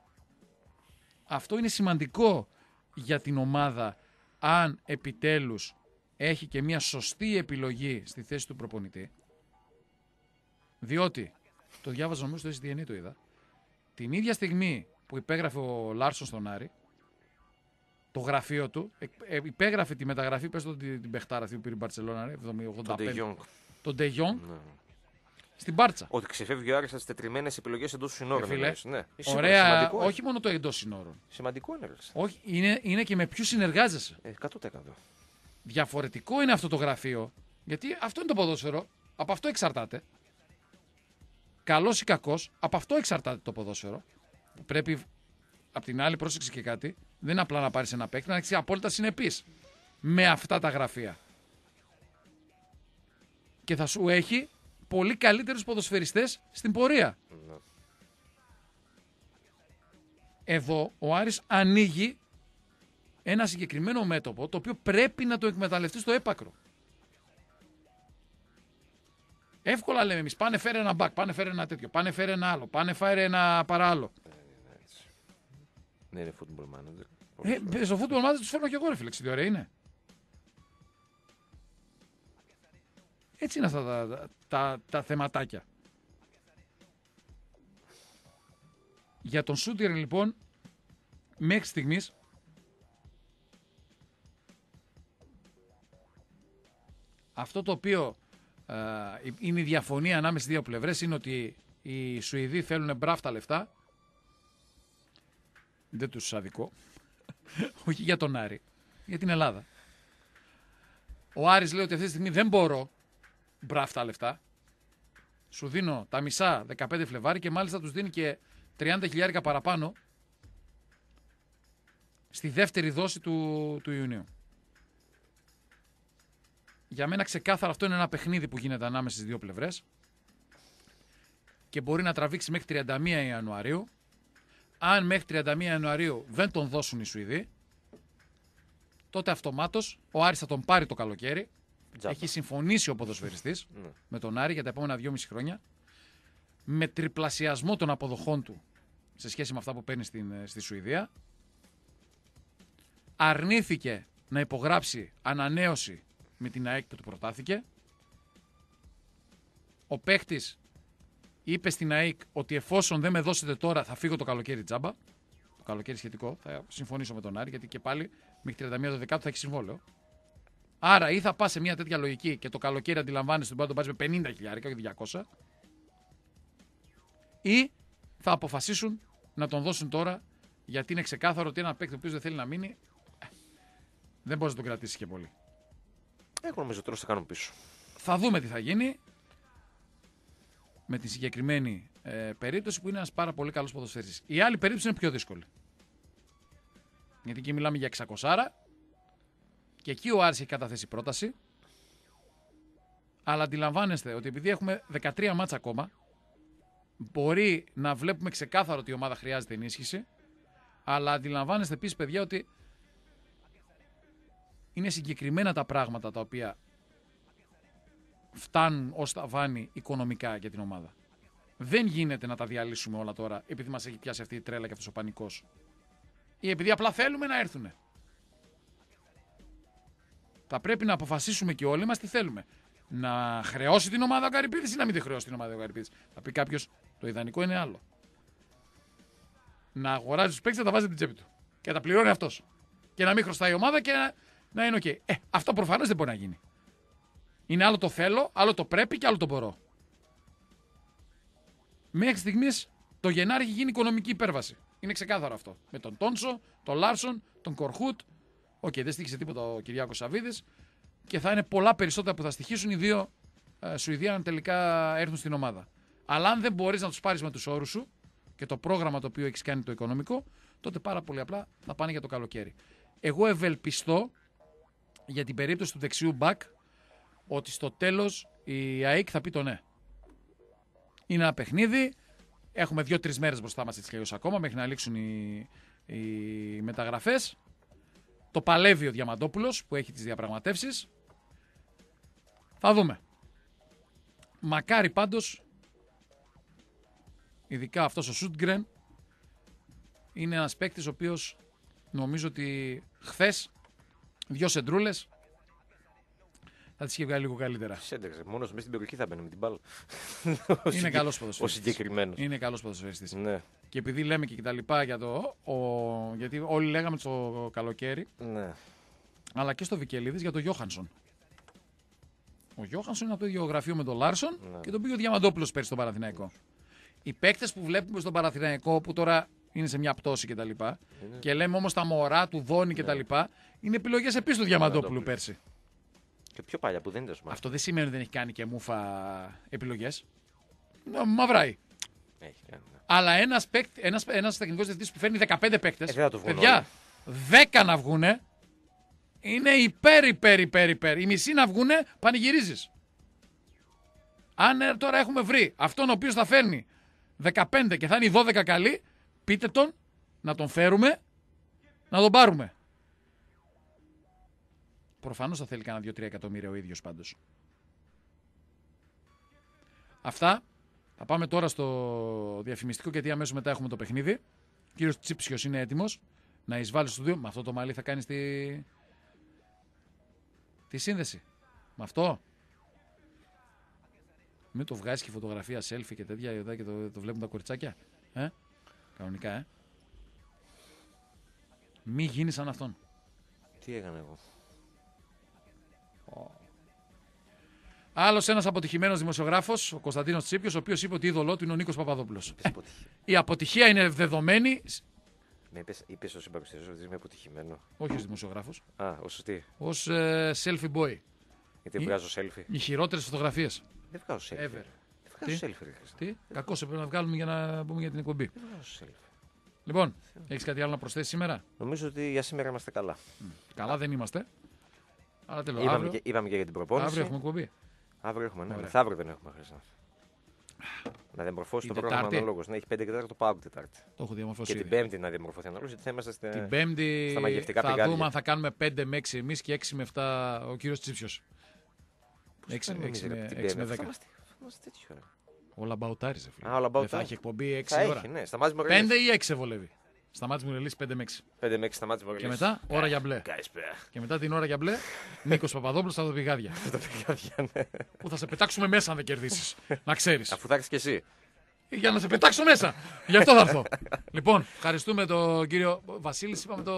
Αυτό είναι σημαντικό για την ομάδα αν επιτέλους έχει και μια σωστή επιλογή στη θέση του προπονητή. Διότι, το διάβαζα νομίζω στο SDN e το είδα, την ίδια στιγμή που υπέγραφε ο Λάρσον στον Άρη, το γραφείο του, ε, ε, υπέγραφε τη μεταγραφή, πες το την, την Πεχτάρα που πήρε η Μπαρτσελώνα, Τον Τον στην πάρτσα. Ότι ξεφεύγει ο Άρης από τις τετριμένες επιλογές εντός συνόρων. Ε, ναι. Ωραία, σημαντικό, όχι μόνο το εντός συνόρων. Σημαντικό είναι. Όχι, είναι, είναι και με ποιους συνεργάζεσαι. Ε, 100%. Διαφορετικό είναι αυτό το γραφείο. Γιατί αυτό είναι το ποδόσφαιρο. Από αυτό εξαρτάται. Καλός ή κακός, από αυτό εξαρτάται το ποδόσφαιρο. Πρέπει, απ' την άλλη, πρόσεξε και κάτι. Δεν είναι απλά να πάρεις ένα παίκτη, να έχεις απόλυτα συνεπή με αυτά τα γραφεία. Και θα σου έχει πολύ καλύτερους ποδοσφαιριστές στην πορεία. Εδώ ο Άρης ανοίγει ένα συγκεκριμένο μέτωπο το οποίο πρέπει να το εκμεταλλευτεί στο έπακρο. Εύκολα λέμε εμείς: πάνε φέρε ένα μπακ, πάνε φέρε ένα τέτοιο, πάνε φέρε ένα άλλο, πάνε φέρε ένα άλλο. Ναι, είναι football manager. Ε, στο football manager τους φέρνω και εγώ, ρε ωραία είναι. Έτσι είναι αυτά τα, τα, θεματάκια. Για τον Σούτιρ λοιπόν, μέχρι στιγμής, αυτό το οποίο ε, είναι η διαφωνία ανάμεσα στις δύο πλευρές είναι ότι οι Σουηδοί θέλουν μπράφτα λεφτά. Δεν τους αδικό. Όχι για τον Άρη. Για την Ελλάδα. Ο Άρης λέει ότι αυτή τη στιγμή δεν μπορώ μπράφ τα λεφτά. Σου δίνω τα μισά 15 Φλεβάρι και μάλιστα τους δίνει και 30 χιλιάρικα παραπάνω στη δεύτερη δόση του, του Ιουνίου. Για μένα ξεκάθαρα αυτό είναι ένα παιχνίδι που γίνεται ανάμεσα στις δύο πλευρές και μπορεί να τραβήξει μέχρι 31 Ιανουαρίου. Αν μέχρι 31 Ιανουαρίου δεν τον δώσουν οι Σουηδοί, τότε αυτομάτως ο Άρης θα τον πάρει το καλοκαίρι έχει συμφωνήσει ο ποδοσφαιριστής ναι. με τον Άρη για τα επόμενα 2,5 χρόνια με τριπλασιασμό των αποδοχών του σε σχέση με αυτά που παίρνει στην, ε, στη Σουηδία. Αρνήθηκε να υπογράψει ανανέωση με την ΑΕΚ που του προτάθηκε. Ο παίχτη είπε στην ΑΕΚ ότι εφόσον δεν με δώσετε τώρα θα φύγω το καλοκαίρι τζάμπα. Το καλοκαίρι σχετικό, θα συμφωνήσω με τον Άρη γιατί και πάλι μέχρι 31 Δεκάτου θα έχει συμβόλαιο. Άρα ή θα πας σε μια τέτοια λογική και το καλοκαίρι αντιλαμβάνει ότι μπορεί να το με 50 χιλιάρικα και 200, ή θα αποφασίσουν να τον δώσουν τώρα γιατί είναι ξεκάθαρο ότι ένα παίκτη ο οποίος δεν θέλει να μείνει ε, δεν μπορεί να τον κρατήσει και πολύ. Έχω νομίζω τώρα θα κάνω πίσω. Θα δούμε τι θα γίνει με τη συγκεκριμένη ε, περίπτωση που είναι ένας πάρα πολύ καλός ποδοσφαίρι. Η άλλη περίπτωση είναι πιο δύσκολη. Γιατί εκεί μιλάμε για 600 και εκεί ο Άρης έχει καταθέσει πρόταση. Αλλά αντιλαμβάνεστε ότι επειδή έχουμε 13 μάτσα ακόμα, μπορεί να βλέπουμε ξεκάθαρο ότι η ομάδα χρειάζεται ενίσχυση. Αλλά αντιλαμβάνεστε επίσης, παιδιά, ότι είναι συγκεκριμένα τα πράγματα τα οποία φτάνουν ως ταβάνι οικονομικά για την ομάδα. Δεν γίνεται να τα διαλύσουμε όλα τώρα επειδή μας έχει πιάσει αυτή η τρέλα και αυτός ο πανικός. Ή επειδή απλά θέλουμε να έρθουν θα πρέπει να αποφασίσουμε και όλοι μας τι θέλουμε. Να χρεώσει την ομάδα ο Καρυπίδης ή να μην τη χρεώσει την ομάδα ο Καρυπίδης. Θα πει κάποιος, το ιδανικό είναι άλλο. Να αγοράζει τους παίκτες, να τα βάζει την τσέπη του. Και τα πληρώνει αυτός. Και να μην χρωστάει η ομάδα και να, είναι οκ. Okay. Ε, αυτό προφανώς δεν μπορεί να γίνει. Είναι άλλο το θέλω, άλλο το πρέπει και άλλο το μπορώ. Μέχρι στιγμής το Γενάρη έχει γίνει οικονομική υπέρβαση. Είναι ξεκάθαρο αυτό. Με τον Τόνσο, τον Λάρσον, τον Κορχούτ, Οκ, okay, δεν στήχησε τίποτα ο Κυριάκος Σαββίδης και θα είναι πολλά περισσότερα που θα στοιχήσουν οι δύο ε, Σουηδοί αν τελικά έρθουν στην ομάδα. Αλλά αν δεν μπορείς να τους πάρεις με τους όρους σου και το πρόγραμμα το οποίο έχεις κάνει το οικονομικό, τότε πάρα πολύ απλά θα πάνε για το καλοκαίρι. Εγώ ευελπιστώ για την περίπτωση του δεξιού μπακ ότι στο τέλος η ΑΕΚ θα πει το ναι. Είναι ένα παιχνίδι. Έχουμε δύο-τρει μέρες μπροστά μας έτσι ακόμα μέχρι να λήξουν οι, οι μεταγραφές. Το παλεύει ο Διαμαντόπουλος που έχει τις διαπραγματεύσεις. Θα δούμε. Μακάρι πάντως, ειδικά αυτός ο Σούτγκρεν είναι ένας παίκτης ο οποίος νομίζω ότι χθες δυο σεντρούλες θα τις είχε βγάλει λίγο καλύτερα. Σέντεξε. Μόνο μέσα στην περιοχή θα μπαίνει με την μπάλα. Είναι καλός ποδοσφαιριστή. Ο συγκεκριμένος. Είναι καλός ποδοσφαιριστή. Ναι. Και επειδή λέμε και τα λοιπά για το. Ο, γιατί όλοι λέγαμε το καλοκαίρι. Ναι. Αλλά και στο Βικελίδης για τον Γιώχανσον. Ο Γιώχανσον είναι από το ίδιο γραφείο με τον Λάρσον ναι. και τον πήγε ο Διαμαντόπουλος πέρσι στον Παραθηναϊκό. Οι παίκτες που βλέπουμε στον Παραθηναϊκό που τώρα είναι σε μια πτώση κτλ. Και, τα και λέμε όμως τα μωρά του Δόνι κτλ. Ναι. Είναι επιλογές επίσης του Διαμαντόπουλου πέρσι πιο παλιά που δεν ήταν Αυτό δεν σημαίνει ότι δεν έχει κάνει και μούφα επιλογές. Ναι, Μαυράει. Έχει ναι. Αλλά ένας ένας, τεχνικός διευθυντής που φέρνει 15 παίκτες. Ε, παιδιά, όλοι. 10 να βγούνε. Είναι υπέρ, υπέρ, υπέρ, υπέρ. Οι μισή να βγούνε, πανηγυρίζεις. Αν τώρα έχουμε βρει αυτόν ο οποίος θα φέρνει 15 και θα είναι 12 καλοί, πείτε τον να τον φέρουμε να τον πάρουμε. Προφανώς θα θέλει κανένα 2-3 εκατομμύρια ο ίδιος πάντως. Αυτά. Θα πάμε τώρα στο διαφημιστικό γιατί αμέσως μετά έχουμε το παιχνίδι. Ο κύριος Τσίψιο είναι έτοιμος να εισβάλλει στο δύο. Με αυτό το μαλλί θα κάνει τη... τη σύνδεση. Με αυτό. Μην το βγάζει και φωτογραφία selfie και τέτοια εδώ και το, το βλέπουν τα κοριτσάκια. Ε? Κανονικά, ε. Μη γίνεις σαν αυτόν. Τι έκανα εγώ. Άλλος ένας αποτυχημένος δημοσιογράφος, ο Κωνσταντίνος Τσίπιος, ο οποίος είπε ότι είδωλό του είναι ο Νίκος Παπαδόπουλος. Ε, η αποτυχία είναι δεδομένη. Με είπες είπες ότι είμαι αποτυχημένο. Όχι ως δημοσιογράφος. Α, ως τι. Ως ε, selfie boy. Γιατί βγάζω selfie. Οι χειρότερες φωτογραφίες. Δεν βγάζω selfie. Ever. Δεν βγάζω τι? selfie. Ρε. Τι, κακό σε πρέπει να βγάλουμε για να μπούμε για την εκπομπή. Δεν βγάζω selfie. Λοιπόν, έχεις κάτι άλλο να προσθέσεις σήμερα. Νομίζω ότι για σήμερα είμαστε καλά. Καλά δεν είμαστε. Αλλά τέλος, είπαμε, αύριο, και, είπαμε και για την προπόνηση. Αύριο έχουμε εκπομπή. Αύριο έχουμε, ναι. Μεθαύριο δεν έχουμε χρυσά. Να διαμορφώσει το πρόγραμμα αναλόγως. Να έχει 5 και 4 το πάω Τετάρτη. Το έχω διαμορφώσει. Και ήδη. την Πέμπτη να διαμορφωθεί αναλόγω. Γιατί θα είμαστε Την Πέμπτη στα μαγευτικά θα πηγάδια. δούμε αν θα κάνουμε 5 με 6 εμείς και 6 με 7 ο κύριος Τσίψιο. 6, 6, 6, με 10. Θα είμαστε, τέτοιο. Ο Λαμπαουτάρη. Α, ο Λαμπαουτάρη. Θα έχει εκπομπή 6 ώρα. Ναι, 5 ή 6 βολεύει. Στα μου ρελίσει 5 6. 5 6 στα μου Και μετά ώρα ε, για μπλε. Καλησπέρα. Και μετά την ώρα για μπλε, Νίκος Παπαδόπουλος στα πηγάδια. Στα πηγάδια, ναι. Που θα σε πετάξουμε μέσα αν δεν κερδίσεις. να ξέρεις. Αφού θα έχεις και εσύ. Για να σε πετάξω μέσα. Γι' αυτό θα έρθω. λοιπόν, ευχαριστούμε τον κύριο Βασίλης. Είπαμε το,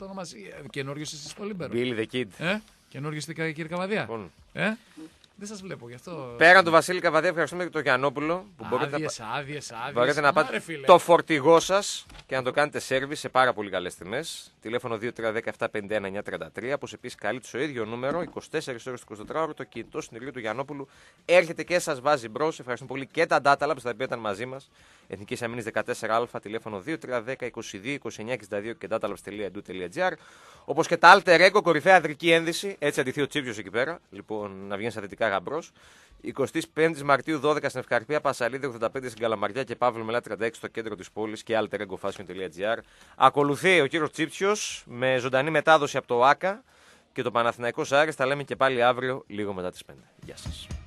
όνομα. Ε, Καινούριο εσύ στο Λίμπερο. Billy the Kid. Ε? Καινούριο είστε κύριε Καβαδία. Λοιπόν. Ε, δεν σας βλέπω γι' αυτό. Πέραν του Βασίλη Καβαδία, ευχαριστούμε και τον Γιανόπουλο. Που μπορείτε άδειες, να... άδειες, άδειες. Μπορείτε να πάτε το φορτηγό σας και να το κάνετε σερβις σε πάρα πολύ καλές τιμές. Τηλέφωνο 2317-51933. Όπως επίσης καλύπτει το ίδιο νούμερο 24 ώρε του 24ωρο. Το κινητό συνεργείο του Γιανόπουλου έρχεται και σας βάζει μπρος. Ευχαριστούμε πολύ και τα Data που θα οποία ήταν μαζί μας. Εθνική Αμήνη 14α, τηλέφωνο 2310-22-2962 και datalabs.edu.gr. Όπως και τα Alter Ego, κορυφαία αδρική ένδυση. Έτσι αντιθεί ο Τσίπιος εκεί πέρα. Λοιπόν, να βγαίνει στα δυτικά Γαμπρό. 25 Μαρτίου 12 στην Ευκαρπία, Πασαλίδη 85 στην Καλαμαριά και Παύλο Μελά 36 στο κέντρο της πόλης και alterengofashion.gr. Ακολουθεί ο κύριος Τσίπτσιος με ζωντανή μετάδοση από το ΆΚΑ και το Παναθηναϊκός Σάρι. Τα λέμε και πάλι αύριο λίγο μετά τις 5. Γεια σας.